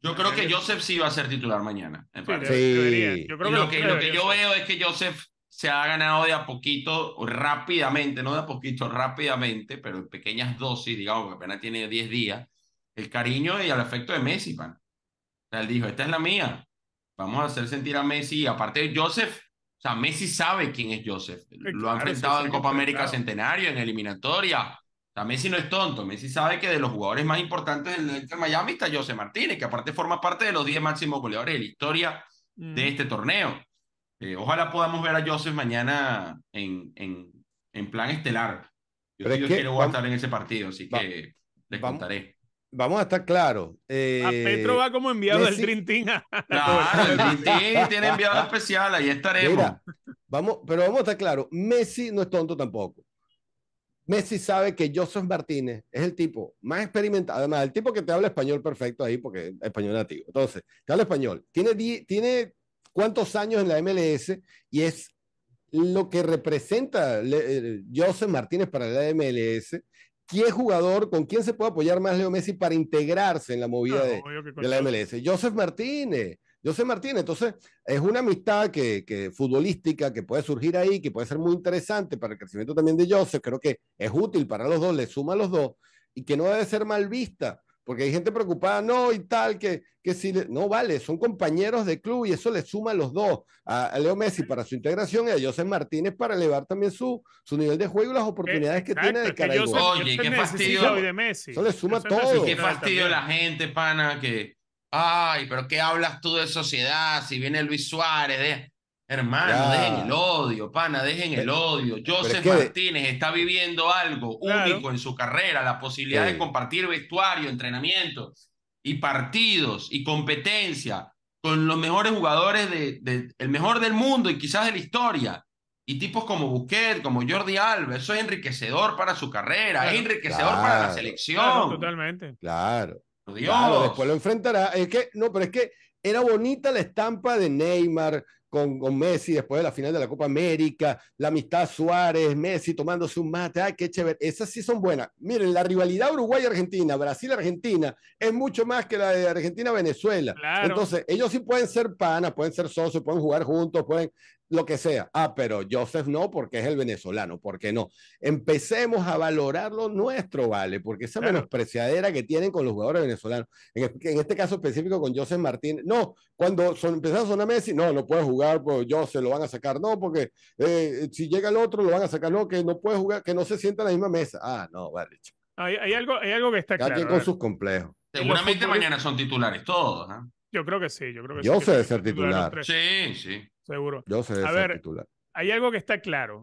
Yo creo que eh, Joseph sí va a ser titular mañana. sí, Yo creo lo, que, lo que yo veo es que Joseph se ha ganado de a poquito, rápidamente, no de a poquito, rápidamente, pero en pequeñas dosis, digamos, que apenas tiene 10 días, el cariño y el afecto de Messi, pan. él dijo, esta es la mía, vamos a hacer sentir a Messi, y aparte de Joseph, o sea, Messi sabe quién es Joseph, lo ha enfrentado en Copa América Centenario, en eliminatoria, o sea, Messi no es tonto, Messi sabe que de los jugadores más importantes del Inter Miami está Joseph Martínez, que aparte forma parte de los 10 máximos goleadores de la historia de mm. este torneo. Eh, ojalá podamos ver a Joseph mañana en, en, en plan estelar. Yo, que quiero vamos, estar en ese partido, así que le contaré. Vamos a estar claros. a ah, eh, Petro va como enviado del Dream Claro, el tiene enviado especial, ahí estaremos. vamos, pero vamos a estar claros, Messi no es tonto tampoco. Messi sabe que Joseph Martínez es el tipo más experimentado, además, el tipo que te habla español perfecto ahí, porque es español nativo. Entonces, te habla español. Tiene, tiene cuántos años en la MLS y es lo que representa Joseph Martínez para la MLS. ¿Qué jugador, con quién se puede apoyar más Leo Messi para integrarse en la movida de, la MLS? Joseph Martínez. Joseph Martínez, entonces es una amistad que, futbolística que puede surgir ahí, que puede ser muy interesante para el crecimiento también de Joseph, creo que es útil para los dos, le suma a los dos, y que no debe ser mal vista porque hay gente preocupada, no, y tal, que, que si no vale, son compañeros de club y eso le suma a los dos, a, Leo Messi para su integración y a José Martínez para elevar también su, su nivel de juego y las oportunidades que tiene de cara igual. Oye, qué fastidio. Eso le suma todo. Qué fastidio la gente, pana, que, ay, pero ¿qué hablas tú de sociedad? Si viene Luis Suárez, de... Hermano, dejen el odio, pana, dejen el eh, odio. Joseph Martínez está viviendo algo único en su carrera, la posibilidad de compartir vestuario, entrenamiento y partidos y competencia con los mejores jugadores del de, el mejor del mundo y quizás de la historia. Y tipos como Busquets, como Jordi Alves, eso es enriquecedor para su carrera, es enriquecedor para la selección. totalmente. Claro. después lo enfrentará. Es que, no, pero es que era bonita la estampa de Neymar, con, Messi después de la final de la Copa América, la amistad Suárez, Messi tomándose un mate, ay, qué chévere, esas sí son buenas. Miren, la rivalidad Uruguay-Argentina, Brasil-Argentina, es mucho más que la de Argentina-Venezuela. Entonces, ellos sí pueden ser panas, pueden ser socios, pueden jugar juntos, pueden lo que sea. Ah, pero Joseph no, porque es el venezolano, porque no. Empecemos a valorar lo nuestro, ¿vale? Porque esa menospreciadera que tienen con los jugadores venezolanos, en, este caso específico con Joseph Martín, no, cuando son, empezaron a sonar Messi, no, no puede jugar, pues Joseph lo van a sacar, no, porque eh, si llega el otro lo van a sacar, no, que no puede jugar, que no se sienta en la misma mesa. Ah, no, vale. Hay, hay algo, hay algo que está claro. con ¿eh? sus complejos. Seguramente mañana son titulares todos, Yo creo que sí, yo creo que sí. Yo sé ser titular. Sí, sí seguro. Yo sé A ver, hay algo que está claro.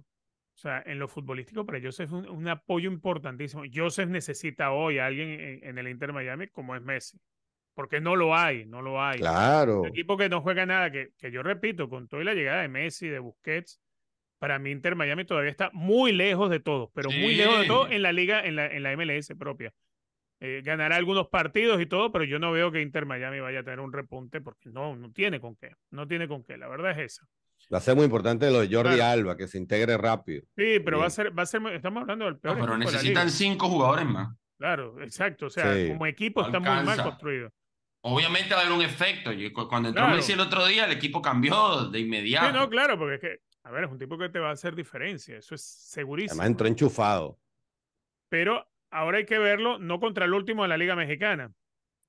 O sea, en lo futbolístico para Joseph es un, apoyo importantísimo. Joseph necesita hoy a alguien en, el Inter Miami como es Messi. Porque no lo hay, no lo hay. Claro. Un equipo que no juega nada, que, que yo repito, con toda la llegada de Messi, de Busquets, para mí Inter Miami todavía está muy lejos de todo, pero muy lejos de todo en la liga, en la, en la MLS propia. Eh, ganará algunos partidos y todo, pero yo no veo que Inter Miami vaya a tener un repunte porque no, no tiene con qué, no tiene con qué, la verdad es esa. Va a ser muy importante lo de Jordi Alba, que se integre rápido. Sí, pero va a ser, estamos hablando del peor. pero necesitan cinco jugadores más. Claro, exacto, o sea, como equipo está muy mal construido. Obviamente va a haber un efecto. cuando entró Messi el otro día, el equipo cambió de inmediato. Sí, no, claro, porque es que, a ver, es un tipo que te va a hacer diferencia, eso es segurísimo. Además entró enchufado. Pero Ahora hay que verlo no contra el último de la Liga Mexicana,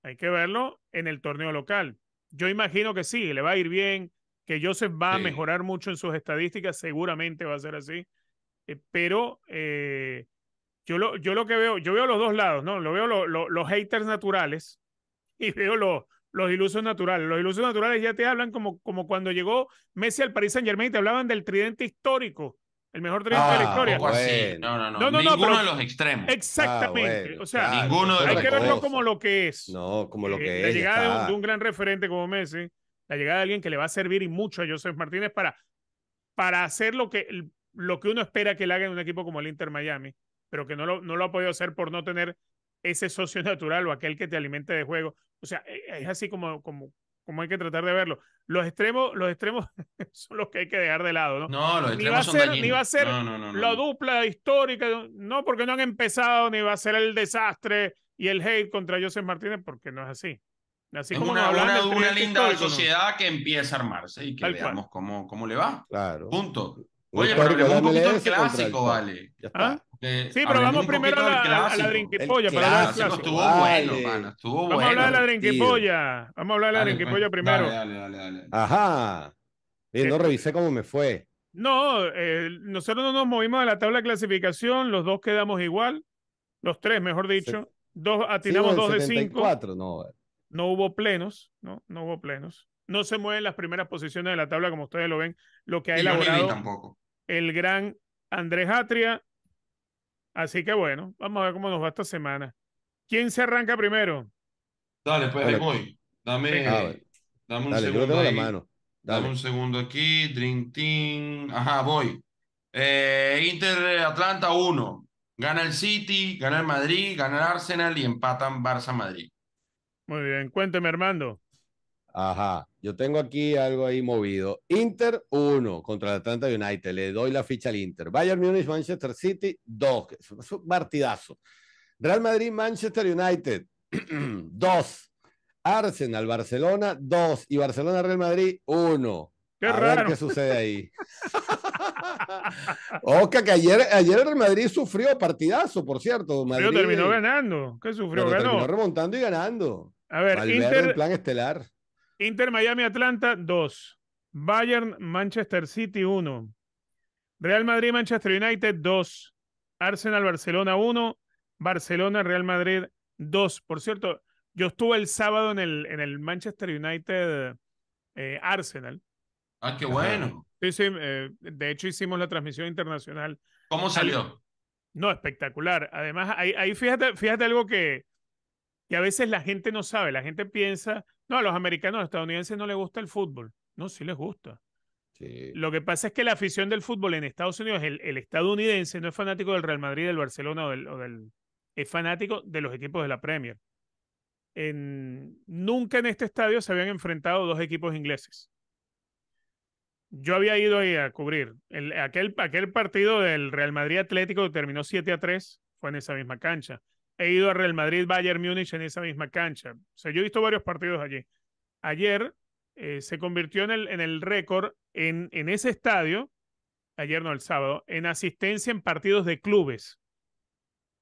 hay que verlo en el torneo local. Yo imagino que sí, le va a ir bien, que Joseph va a mejorar mucho en sus estadísticas, seguramente va a ser así, eh, pero eh, yo, lo, yo lo que veo, yo veo los dos lados, ¿no? Lo veo los haters naturales y veo los, los ilusos naturales. Los ilusos naturales ya te hablan como, como cuando llegó Messi al Paris Saint Germain, te hablaban del tridente histórico el mejor triunfo de la ah, historia. No, no, no. ninguno de los extremos. Exactamente. Ah, o sea, hay que verlo como lo que es. No, como lo eh, que es. La llegada de un, gran referente como Messi, la llegada de alguien que le va a servir y mucho a Joseph Martínez para, para hacer lo que, lo que uno espera que le haga en un equipo como el Inter Miami, pero que no lo, no lo ha podido hacer por no tener ese socio natural o aquel que te alimente de juego. O sea, e, e, es así como, como, como hay que tratar de verlo. Los extremos, los extremos son los que hay que dejar de lado, ¿no? No, los extremos son ser, Ni va a ser la dupla histórica, no porque no han empezado, ni va a ser el desastre y el hate contra Joseph Martínez, porque no es así. como una, una, una linda sociedad que empieza a armarse y que veamos cómo, le va. Claro. Punto. Oye, pero un poquito el clásico, vale. Ya está. ¿Ah? sí, pero vamos primero a la, drinquipolla Estuvo bueno, vamos a hablar de la drinquipolla. Vamos a hablar de la drinquipolla pues. primero. Dale, dale, dale. Ajá. no eh, revisé cómo me fue. No, eh, nosotros no nos movimos a la tabla de clasificación, los dos quedamos igual, los tres, mejor dicho. Dos, atinamos dos de cinco. Eh. No. hubo plenos, ¿no? No hubo plenos. No se mueven las primeras posiciones de la tabla, como ustedes lo ven, lo que ha elaborado el gran Andrés Atria, Así que bueno, vamos a ver cómo nos va esta semana. ¿Quién se arranca primero? Dale, pues voy. Dame, ah, dame un segundo. Dame un segundo aquí. Drink Team. Ajá, voy. Eh, Inter Atlanta 1. Gana el City, gana el Madrid, gana el Arsenal y empatan Barça Madrid. Muy bien, cuénteme, Armando. Ajá, yo tengo aquí algo ahí movido. Inter 1 contra el Atlanta United, le doy la ficha al Inter. Bayern Munich, Manchester City 2, es partidazo. Real Madrid, Manchester United 2. Arsenal, Barcelona 2 y Barcelona, Real Madrid 1. Qué a Ver ¿Qué sucede ahí? Oscar, que ayer, ayer el Madrid sufrió partidazo, por cierto. Madrid, terminó ganando. ¿Qué sufrió? Ganó. remontando y ganando. A ver, Valverde Inter. plan estelar. Inter Miami Atlanta 2. Bayern Manchester City 1. Real Madrid Manchester United 2. Arsenal Barcelona 1. Barcelona Real Madrid 2. Por cierto, yo estuve el sábado en el, en el Manchester United eh, Arsenal. Ah, qué bueno. Sí, sí, eh, de hecho hicimos la transmisión internacional. ¿Cómo salió? No, espectacular. Además, ahí, fíjate, fíjate algo que, que a veces la gente no sabe. La gente piensa no, a los americanos, los estadounidenses no les gusta el fútbol. No, sí les gusta. Lo que pasa es que la afición del fútbol en Estados Unidos, el, estadounidense no es fanático del Real Madrid, del Barcelona o del, es fanático de los equipos de la Premier. nunca en este estadio se habían enfrentado dos equipos ingleses. Yo había ido ahí a cubrir aquel, aquel partido del Real Madrid Atlético que terminó 7 a 3, fue en esa misma cancha he ido a Real Madrid, Bayern Múnich en esa misma cancha. O sea, yo he visto varios partidos allí. Ayer eh, se convirtió en el, récord en, ese estadio, ayer no, el sábado, en asistencia en partidos de clubes.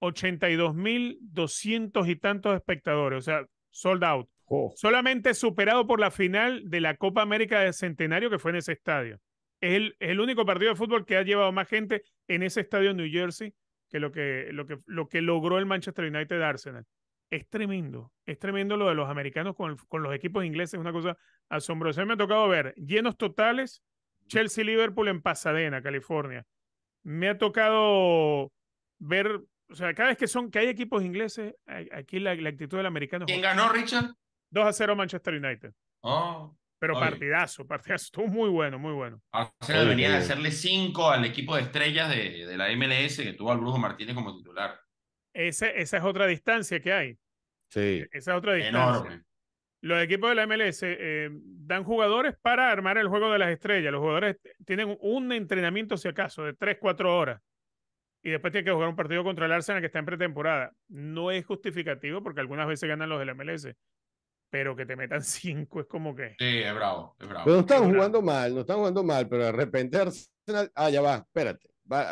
82.200 y tantos espectadores, o sea, sold out. Solamente superado por la final de la Copa América del Centenario que fue en ese estadio. Es el, el único partido de fútbol que ha llevado más gente en ese estadio de New Jersey que lo que, lo que, logró el Manchester United Arsenal. Es tremendo, es tremendo lo de los americanos con, los equipos ingleses, es una cosa asombrosa. Me ha tocado ver llenos totales, Chelsea-Liverpool en Pasadena, California. Me ha tocado ver, o sea, cada vez que son que hay equipos ingleses, aquí la, actitud del americano. ¿Quién ganó, Richard? 2 a 0 Manchester United. Oh. Pero partidazo, partidazo. Estuvo muy bueno, muy bueno. venía de eh. hacerle cinco al equipo de estrellas de, la MLS que tuvo al Brujo Martínez como titular. esa es otra distancia que hay. Sí. E-, esa es otra distancia. Enorme. Los equipos de la MLS eh, dan jugadores para armar el juego de las estrellas. Los jugadores tienen un entrenamiento, si acaso, de 3, 4 horas. Y después tienen que jugar un partido contra el Arsenal que está en pretemporada. No es justificativo porque algunas veces ganan los de la MLS pero que te metan cinco es como que. Sí, es bravo, es bravo. Pero no están jugando mal, no están jugando mal, pero de repente Ah, ya va, espérate.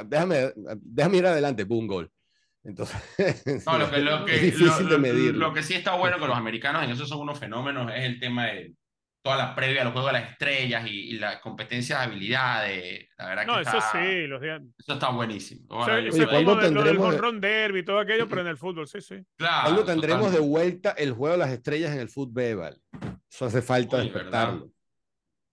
déjame, déjame ir adelante, boom, gol. Entonces. No, lo que, es difícil lo, medir. Lo, que sí está bueno con los americanos en eso son unos fenómenos es el tema de, toda la previa los juegos de las estrellas y, la las competencias de habilidades. La verdad no, que eso está, sí, los días. Eso está buenísimo. O sea, tendremos lo del derby todo aquello, pero en el fútbol, sí, sí. Claro, algo tendremos de vuelta el juego de las estrellas en el fútbol? Eso hace falta despertarlo.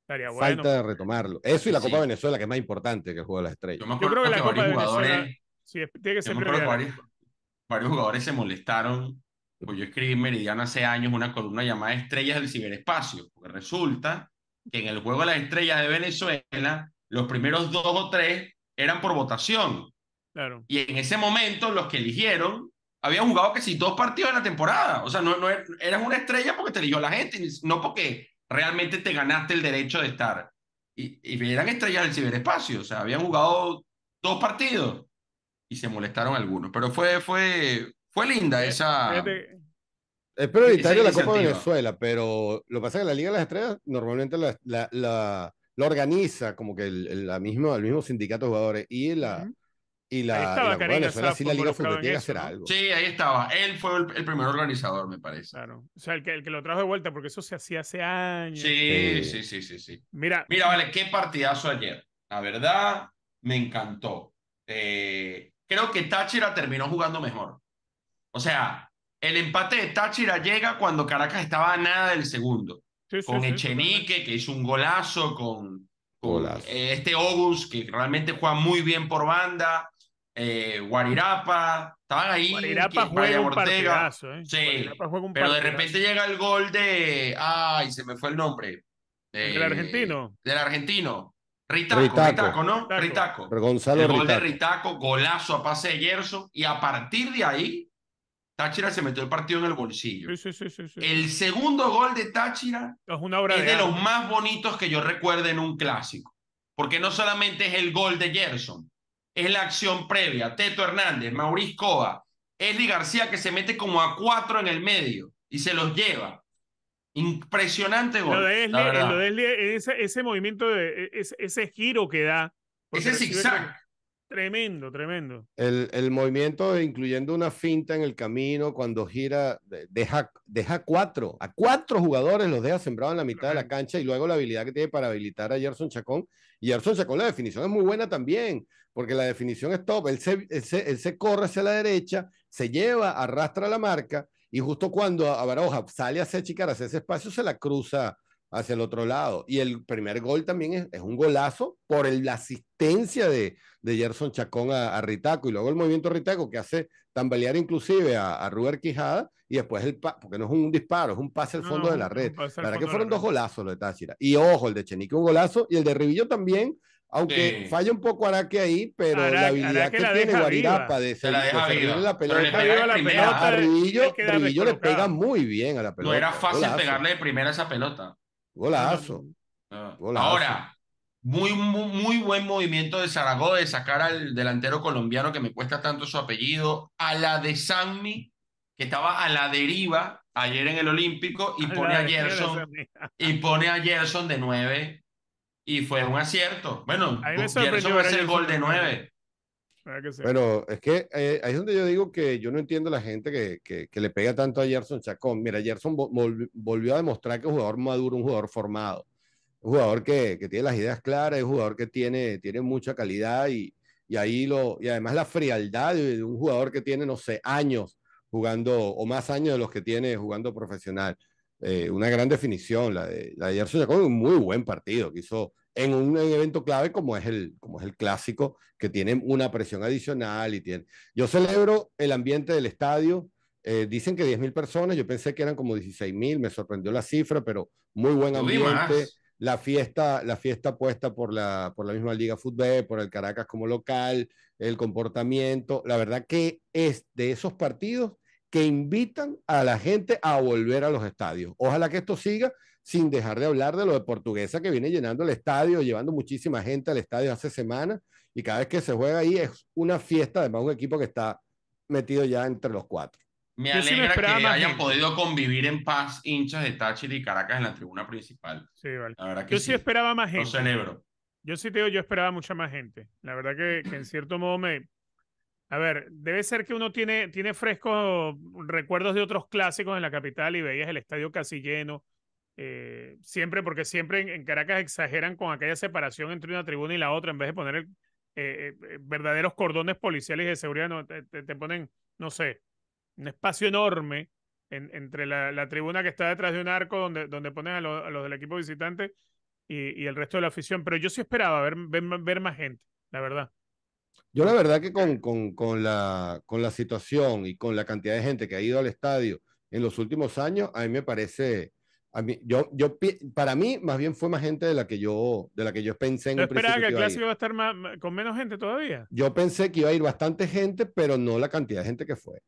Bueno. Falta de retomarlo. Eso y la Copa de Venezuela, que es más importante que el juego de las estrellas. Yo, creo que, la Copa de Venezuela. Sí, tiene que ser varios jugadores se molestaron pues yo escribí en Meridiano hace años una columna llamada Estrellas del Ciberespacio, porque resulta que en el juego de las estrellas de Venezuela, los primeros dos o tres eran por votación. Claro. Y en ese momento, los que eligieron habían jugado casi dos partidos en la temporada. O sea, no, no er-, eras una estrella porque te eligió la gente, no porque realmente te ganaste el derecho de estar. Y, y eran estrellas del ciberespacio. O sea, habían jugado dos partidos y se molestaron algunos. Pero fue, fue, fue linda eh, esa. Es prioritario la Copa de Venezuela, pero lo que pasa es que la Liga de las Estrellas normalmente la, la, organiza como que el, la el mismo sindicato de jugadores y la, y la, estaba, la Venezuela sí la Liga tiene que hacer algo. Sí, ahí estaba. Él fue el, primer organizador, me parece. Claro. O sea, el que, el que lo trajo de vuelta, porque eso se hacía hace años. Sí, sí, sí, sí, Mira, Mira, vale, qué partidazo ayer. La verdad, me encantó. Eh, creo que Táchira terminó jugando mejor. O sea, el empate de Táchira llega cuando Caracas estaba nada del segundo. con Echenique, que hizo un golazo, con, eh, este Obus, que realmente juega muy bien por banda, eh, Guarirapa, estaban ahí. Guarirapa juega, un Ortega, eh. un pero de repente llega el gol de. Ay, se me fue el nombre. Del eh, argentino? Del argentino. Ritaco, ¿no? Ritaco. el gol de Ritaco, golazo a pase de y a partir de ahí Táchira se metió el partido en el bolsillo. el segundo gol de Táchira es, de, los más bonitos que yo recuerde en un clásico. Porque no solamente es el gol de Gerson, es la acción previa. Teto Hernández, Mauricio Coa Eli García que se mete como a cuatro en el medio y se los lleva. Impresionante gol. ese, movimiento, de, e, ese, giro que da. Ese zigzag. Tremendo, tremendo. El, movimiento, incluyendo una finta en el camino, cuando gira, deja, deja cuatro, a cuatro jugadores los deja sembrados en la mitad de la cancha y luego la habilidad que tiene para habilitar a Gerson Chacón. Y Gerson Chacón, la definición es muy buena también, porque la definición es top. Él se, se, corre hacia la derecha, se lleva, arrastra la marca y justo cuando a sale a hacer chicar, hace ese espacio, se la cruza hacia el otro lado. Y el primer gol también es, un golazo por la asistencia de, Gerson Chacón a, Ritaco y luego el movimiento Ritaco que hace tambalear inclusive a, a Ruber Quijada y después el porque no es un disparo, es un pase al fondo de la red. para que fueron dos golazos los de Táchira. Y ojo, el de Chenique un golazo y el de Rivillo también. Aunque falla un poco Araque ahí, pero la habilidad que, tiene Guarirapa de ser la, la pelota, a Rivillo, le pega muy bien a la pelota. No era fácil pegarle de primera esa pelota. Ah, Golazo. Ahora, muy, muy, buen movimiento de Zaragoza de sacar al delantero colombiano que me cuesta tanto su apellido, a la de Sanmi, que estaba a la deriva ayer en el Olímpico, y pone a Gerson, y pone a Gerson de nueve, y fue un acierto. Bueno, Gerson es el gol de nueve. Bueno, es que eh, ahí es donde yo digo que yo no entiendo la gente que, que, le pega tanto a Gerson Chacón. Mira, Gerson volvió a demostrar que es un jugador maduro, un jugador formado, un jugador que, que tiene las ideas claras, es un jugador que tiene, tiene mucha calidad y, y, ahí lo, y además la frialdad de un jugador que tiene, no sé, años jugando o más años de los que tiene jugando profesional. Eh, una gran definición, la de, la de Gerson Chacón, un muy buen partido que hizo en un evento clave como es el, como es el clásico, que tiene una presión adicional y tiene... Yo celebro el ambiente del estadio, eh, dicen que 10.000 personas, yo pensé que eran como 16.000, me sorprendió la cifra, pero muy buen ambiente. La fiesta, la fiesta puesta por la, por la misma Liga Fútbol, por el Caracas como local, el comportamiento. La verdad que es de esos partidos que invitan a la gente a volver a los estadios. Ojalá que esto siga sin dejar de hablar de lo de Portuguesa que viene llenando el estadio, llevando muchísima gente al estadio hace semanas y cada vez que se juega ahí es una fiesta, además un equipo que está metido ya entre los cuatro. Me alegra que hayan podido convivir en paz hinchas de Táchira y Caracas en la tribuna principal. Yo sí. esperaba más gente. Yo sí te digo, yo esperaba mucha más gente. La verdad que, que, en cierto modo me... A ver, debe ser que uno tiene, tiene frescos recuerdos de otros clásicos en la capital y veías el estadio casi lleno, eh, siempre, porque siempre en, Caracas exageran con aquella separación entre una tribuna y la otra, en vez de poner eh, eh, verdaderos cordones policiales de seguridad, no, te, ponen, no sé, un espacio enorme entre la, tribuna que está detrás de un arco donde, donde ponen a, los del equipo visitante y, el resto de la afición. Pero yo sí esperaba ver, ver, más gente, la verdad. Yo la verdad que con, con, la, con la situación y con la cantidad de gente que ha ido al estadio en los últimos años, a mí me parece yo, yo, para mí, más bien fue más gente de la que yo, de la que yo pensé en el principio. que el clásico iba a estar con menos gente todavía? Yo pensé que iba a ir bastante gente, pero no la cantidad de gente que fue.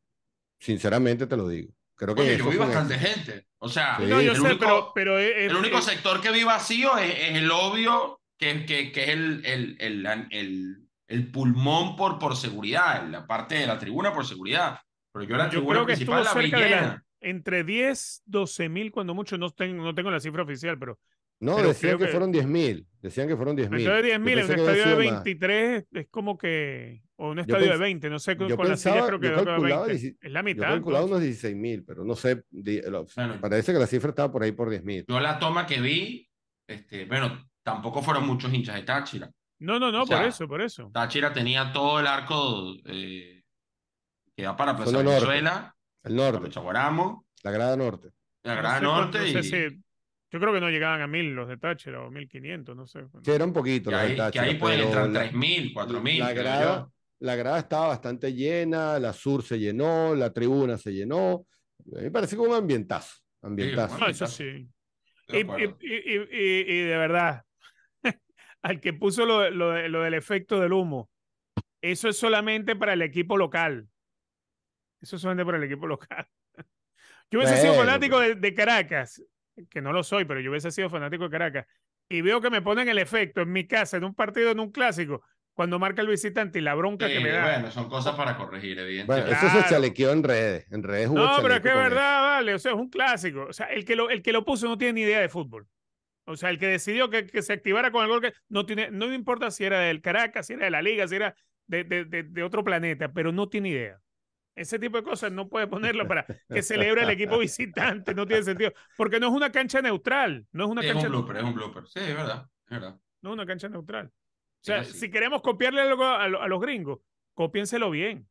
Sinceramente te lo digo. Creo que yo vi bastante gente. O sea, el, único, pero, el único sector que vi vacío es, el obvio, que, que es el, el, el, pulmón por, por seguridad, la parte de la tribuna por seguridad. Pero yo, la yo creo que la, entre 10, 12 mil, cuando mucho, no tengo, no tengo la cifra oficial, pero. No, decían que, fueron 10 mil. Decían que fueron 10 mil. en un estadio de 23 es como que. O un estadio de 20, no sé, con pensaba, la cifra creo que yo calculaba 20. Es la mitad. Yo unos 16 mil, pero no sé. parece que la cifra estaba por ahí por 10 mil. Yo la toma que vi, este, bueno, tampoco fueron muchos hinchas de Táchira. No, no, no, por eso, por eso. Táchira tenía todo el arco eh, que da para personas. Venezuela. El norte. La grada norte. La grada norte. y... Yo creo que no llegaban a mil los de Táchira o 1500, no sé. Que eran poquitos los de Que ahí pueden entrar 3000, 4000. La grada, la grada estaba bastante llena, la sur se llenó, la tribuna se llenó. Me parece como un ambientazo. ambientazo. eso sí. Y, de verdad, al que puso lo, lo del efecto del humo, eso es solamente para el equipo local. Eso solamente por el equipo local. Yo hubiese sido fanático de, Caracas, que no lo soy, pero yo hubiese sido fanático de Caracas. Y veo que me ponen el efecto en mi casa, en un partido, en un clásico, cuando marca el visitante y la bronca que me da. Bueno, son cosas para corregir, evidentemente. Bueno, eso se chalequeó en redes. En redes no, pero es que es verdad, vale. O sea, es un clásico. O sea, el que lo, el que lo puso no tiene ni idea de fútbol. O sea, el que decidió que, se activara con el gol, que no, tiene, no importa si era del Caracas, si era de la Liga, si era de otro planeta, pero no tiene idea. Ese tipo de cosas no puede ponerlo para que celebre el equipo visitante, no tiene sentido. Porque no es una cancha neutral, no es una cancha. Un blooper, sí, es verdad, No es una cancha neutral. O sea, si queremos copiarle algo a, los gringos, cópienselo bien.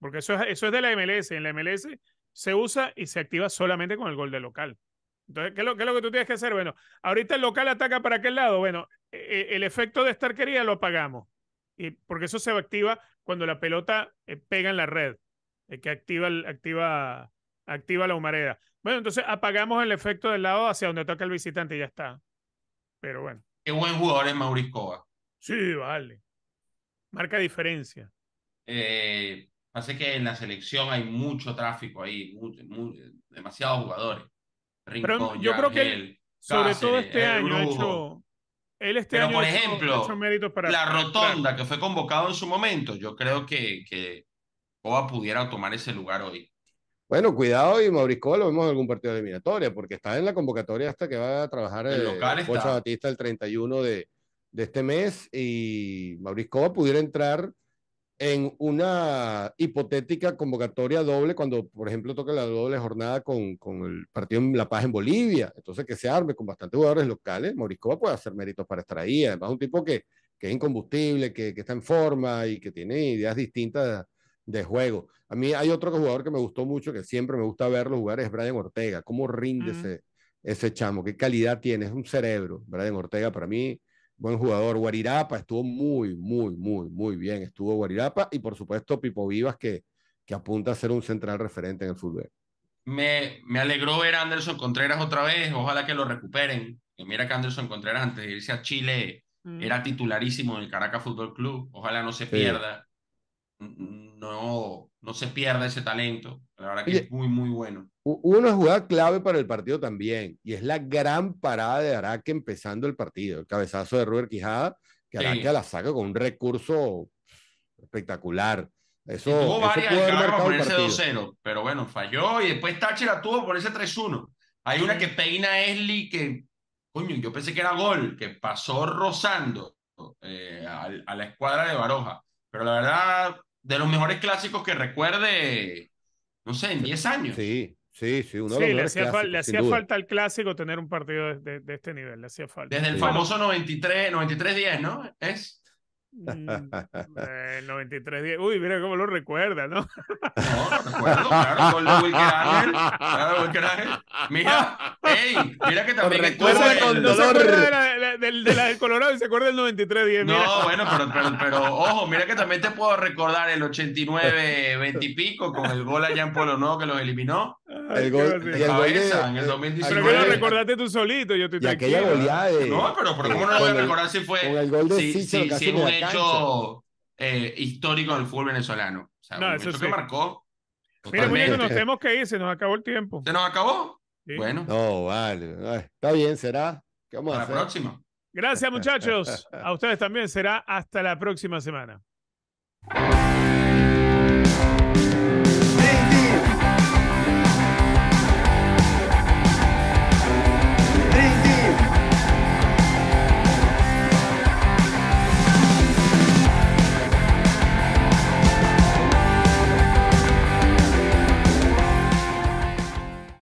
Porque eso es, eso es de la MLS. En la MLS se usa y se activa solamente con el gol de local. Entonces, ¿qué es, lo, que tú tienes que hacer? Bueno, ahorita el local ataca para aquel lado. Bueno, e, e, el efecto de estarquería lo apagamos. Y porque eso se activa cuando la pelota eh, pega en la red, eh, que activa, activa, activa la humareda. Bueno, entonces apagamos el efecto del lado hacia donde toca el visitante y ya está. Pero bueno. Qué buen jugador es Mauricio Sí, vale. Marca diferencia. Eh, pasa que en la selección hay mucho tráfico ahí, demasiados jugadores. Pero yo creo que sobre todo este eh, año, ha hecho, él este Pero por ejemplo, la rotonda que fue convocado en su momento, yo creo que, que pudiera tomar ese lugar hoy. Bueno, cuidado y Mauricio lo vemos en algún partido de eliminatoria, porque está en la convocatoria hasta que va a trabajar el, el local Batista el 31 de, de este mes y Mauricio pudiera entrar en una hipotética convocatoria doble, cuando, por ejemplo, toca la doble jornada con, con, el partido en La Paz en Bolivia, entonces que se arme con bastantes jugadores locales, Moriscova puede hacer méritos para estar ahí, además un tipo que, que es incombustible, que, que, está en forma y que tiene ideas distintas de, juego. A mí hay otro jugador que me gustó mucho, que siempre me gusta verlo jugar, es Brian Ortega, cómo rinde ese, ese chamo, qué calidad tiene, es un cerebro, Brian Ortega para mí buen jugador. Guarirapa estuvo muy, muy, muy, muy bien. Estuvo Guarirapa y por supuesto Pipo Vivas que, que apunta a ser un central referente en el fútbol. Me, me alegró ver a Anderson Contreras otra vez. Ojalá que lo recuperen. Y mira que Anderson Contreras antes de irse a Chile mm. era titularísimo en el Caracas Fútbol Club. Ojalá no se pierda no, no se pierda ese talento. La verdad que es muy, muy bueno. Hubo una jugada clave para el partido también, y es la gran parada de Araque empezando el partido. El cabezazo de Ruber Quijada, que Araque la saca con un recurso espectacular. Eso, tuvo eso haber para ponerse 2-0, pero bueno, falló. Y después Táchira la tuvo por ese 3-1. Hay una que peina Esli que, coño, yo pensé que era gol, que pasó rozando eh, a la escuadra de Baroja. Pero la verdad, de los mejores clásicos que recuerde, no sé, en 10 años. Sí, sí, sí. Uno sí, le hacía, le hacía falta al clásico tener un partido de, este nivel, le hacía falta. Desde el famoso 93-10, 93 10 no Es. Mm, el 93 10 Uy, mira cómo lo recuerda, ¿no? No, lo recuerdo, claro, con de Wilker Ángel. Mira, ey, mira que también recuerda el, de la, del Colorado y se acuerda del 93 10 No, bueno, pero, pero, ojo, mira que también te puedo recordar el 89 20 y pico con el gol allá en Polo que los eliminó. el gol de cabeza en el 2019. Eh, pero bueno, lo tú solito, yo te Y tranquilo. aquella goleada No, pero, pero eh, ¿cómo no lo voy a recordar si fue con el gol de hecho eh, histórico del fútbol venezolano. O que marcó. nos tenemos que ir, se nos acabó el tiempo. ¿Se nos acabó? Bueno. No, vale. está bien, será. ¿Qué la próxima. Gracias, muchachos. a ustedes también será hasta la próxima semana.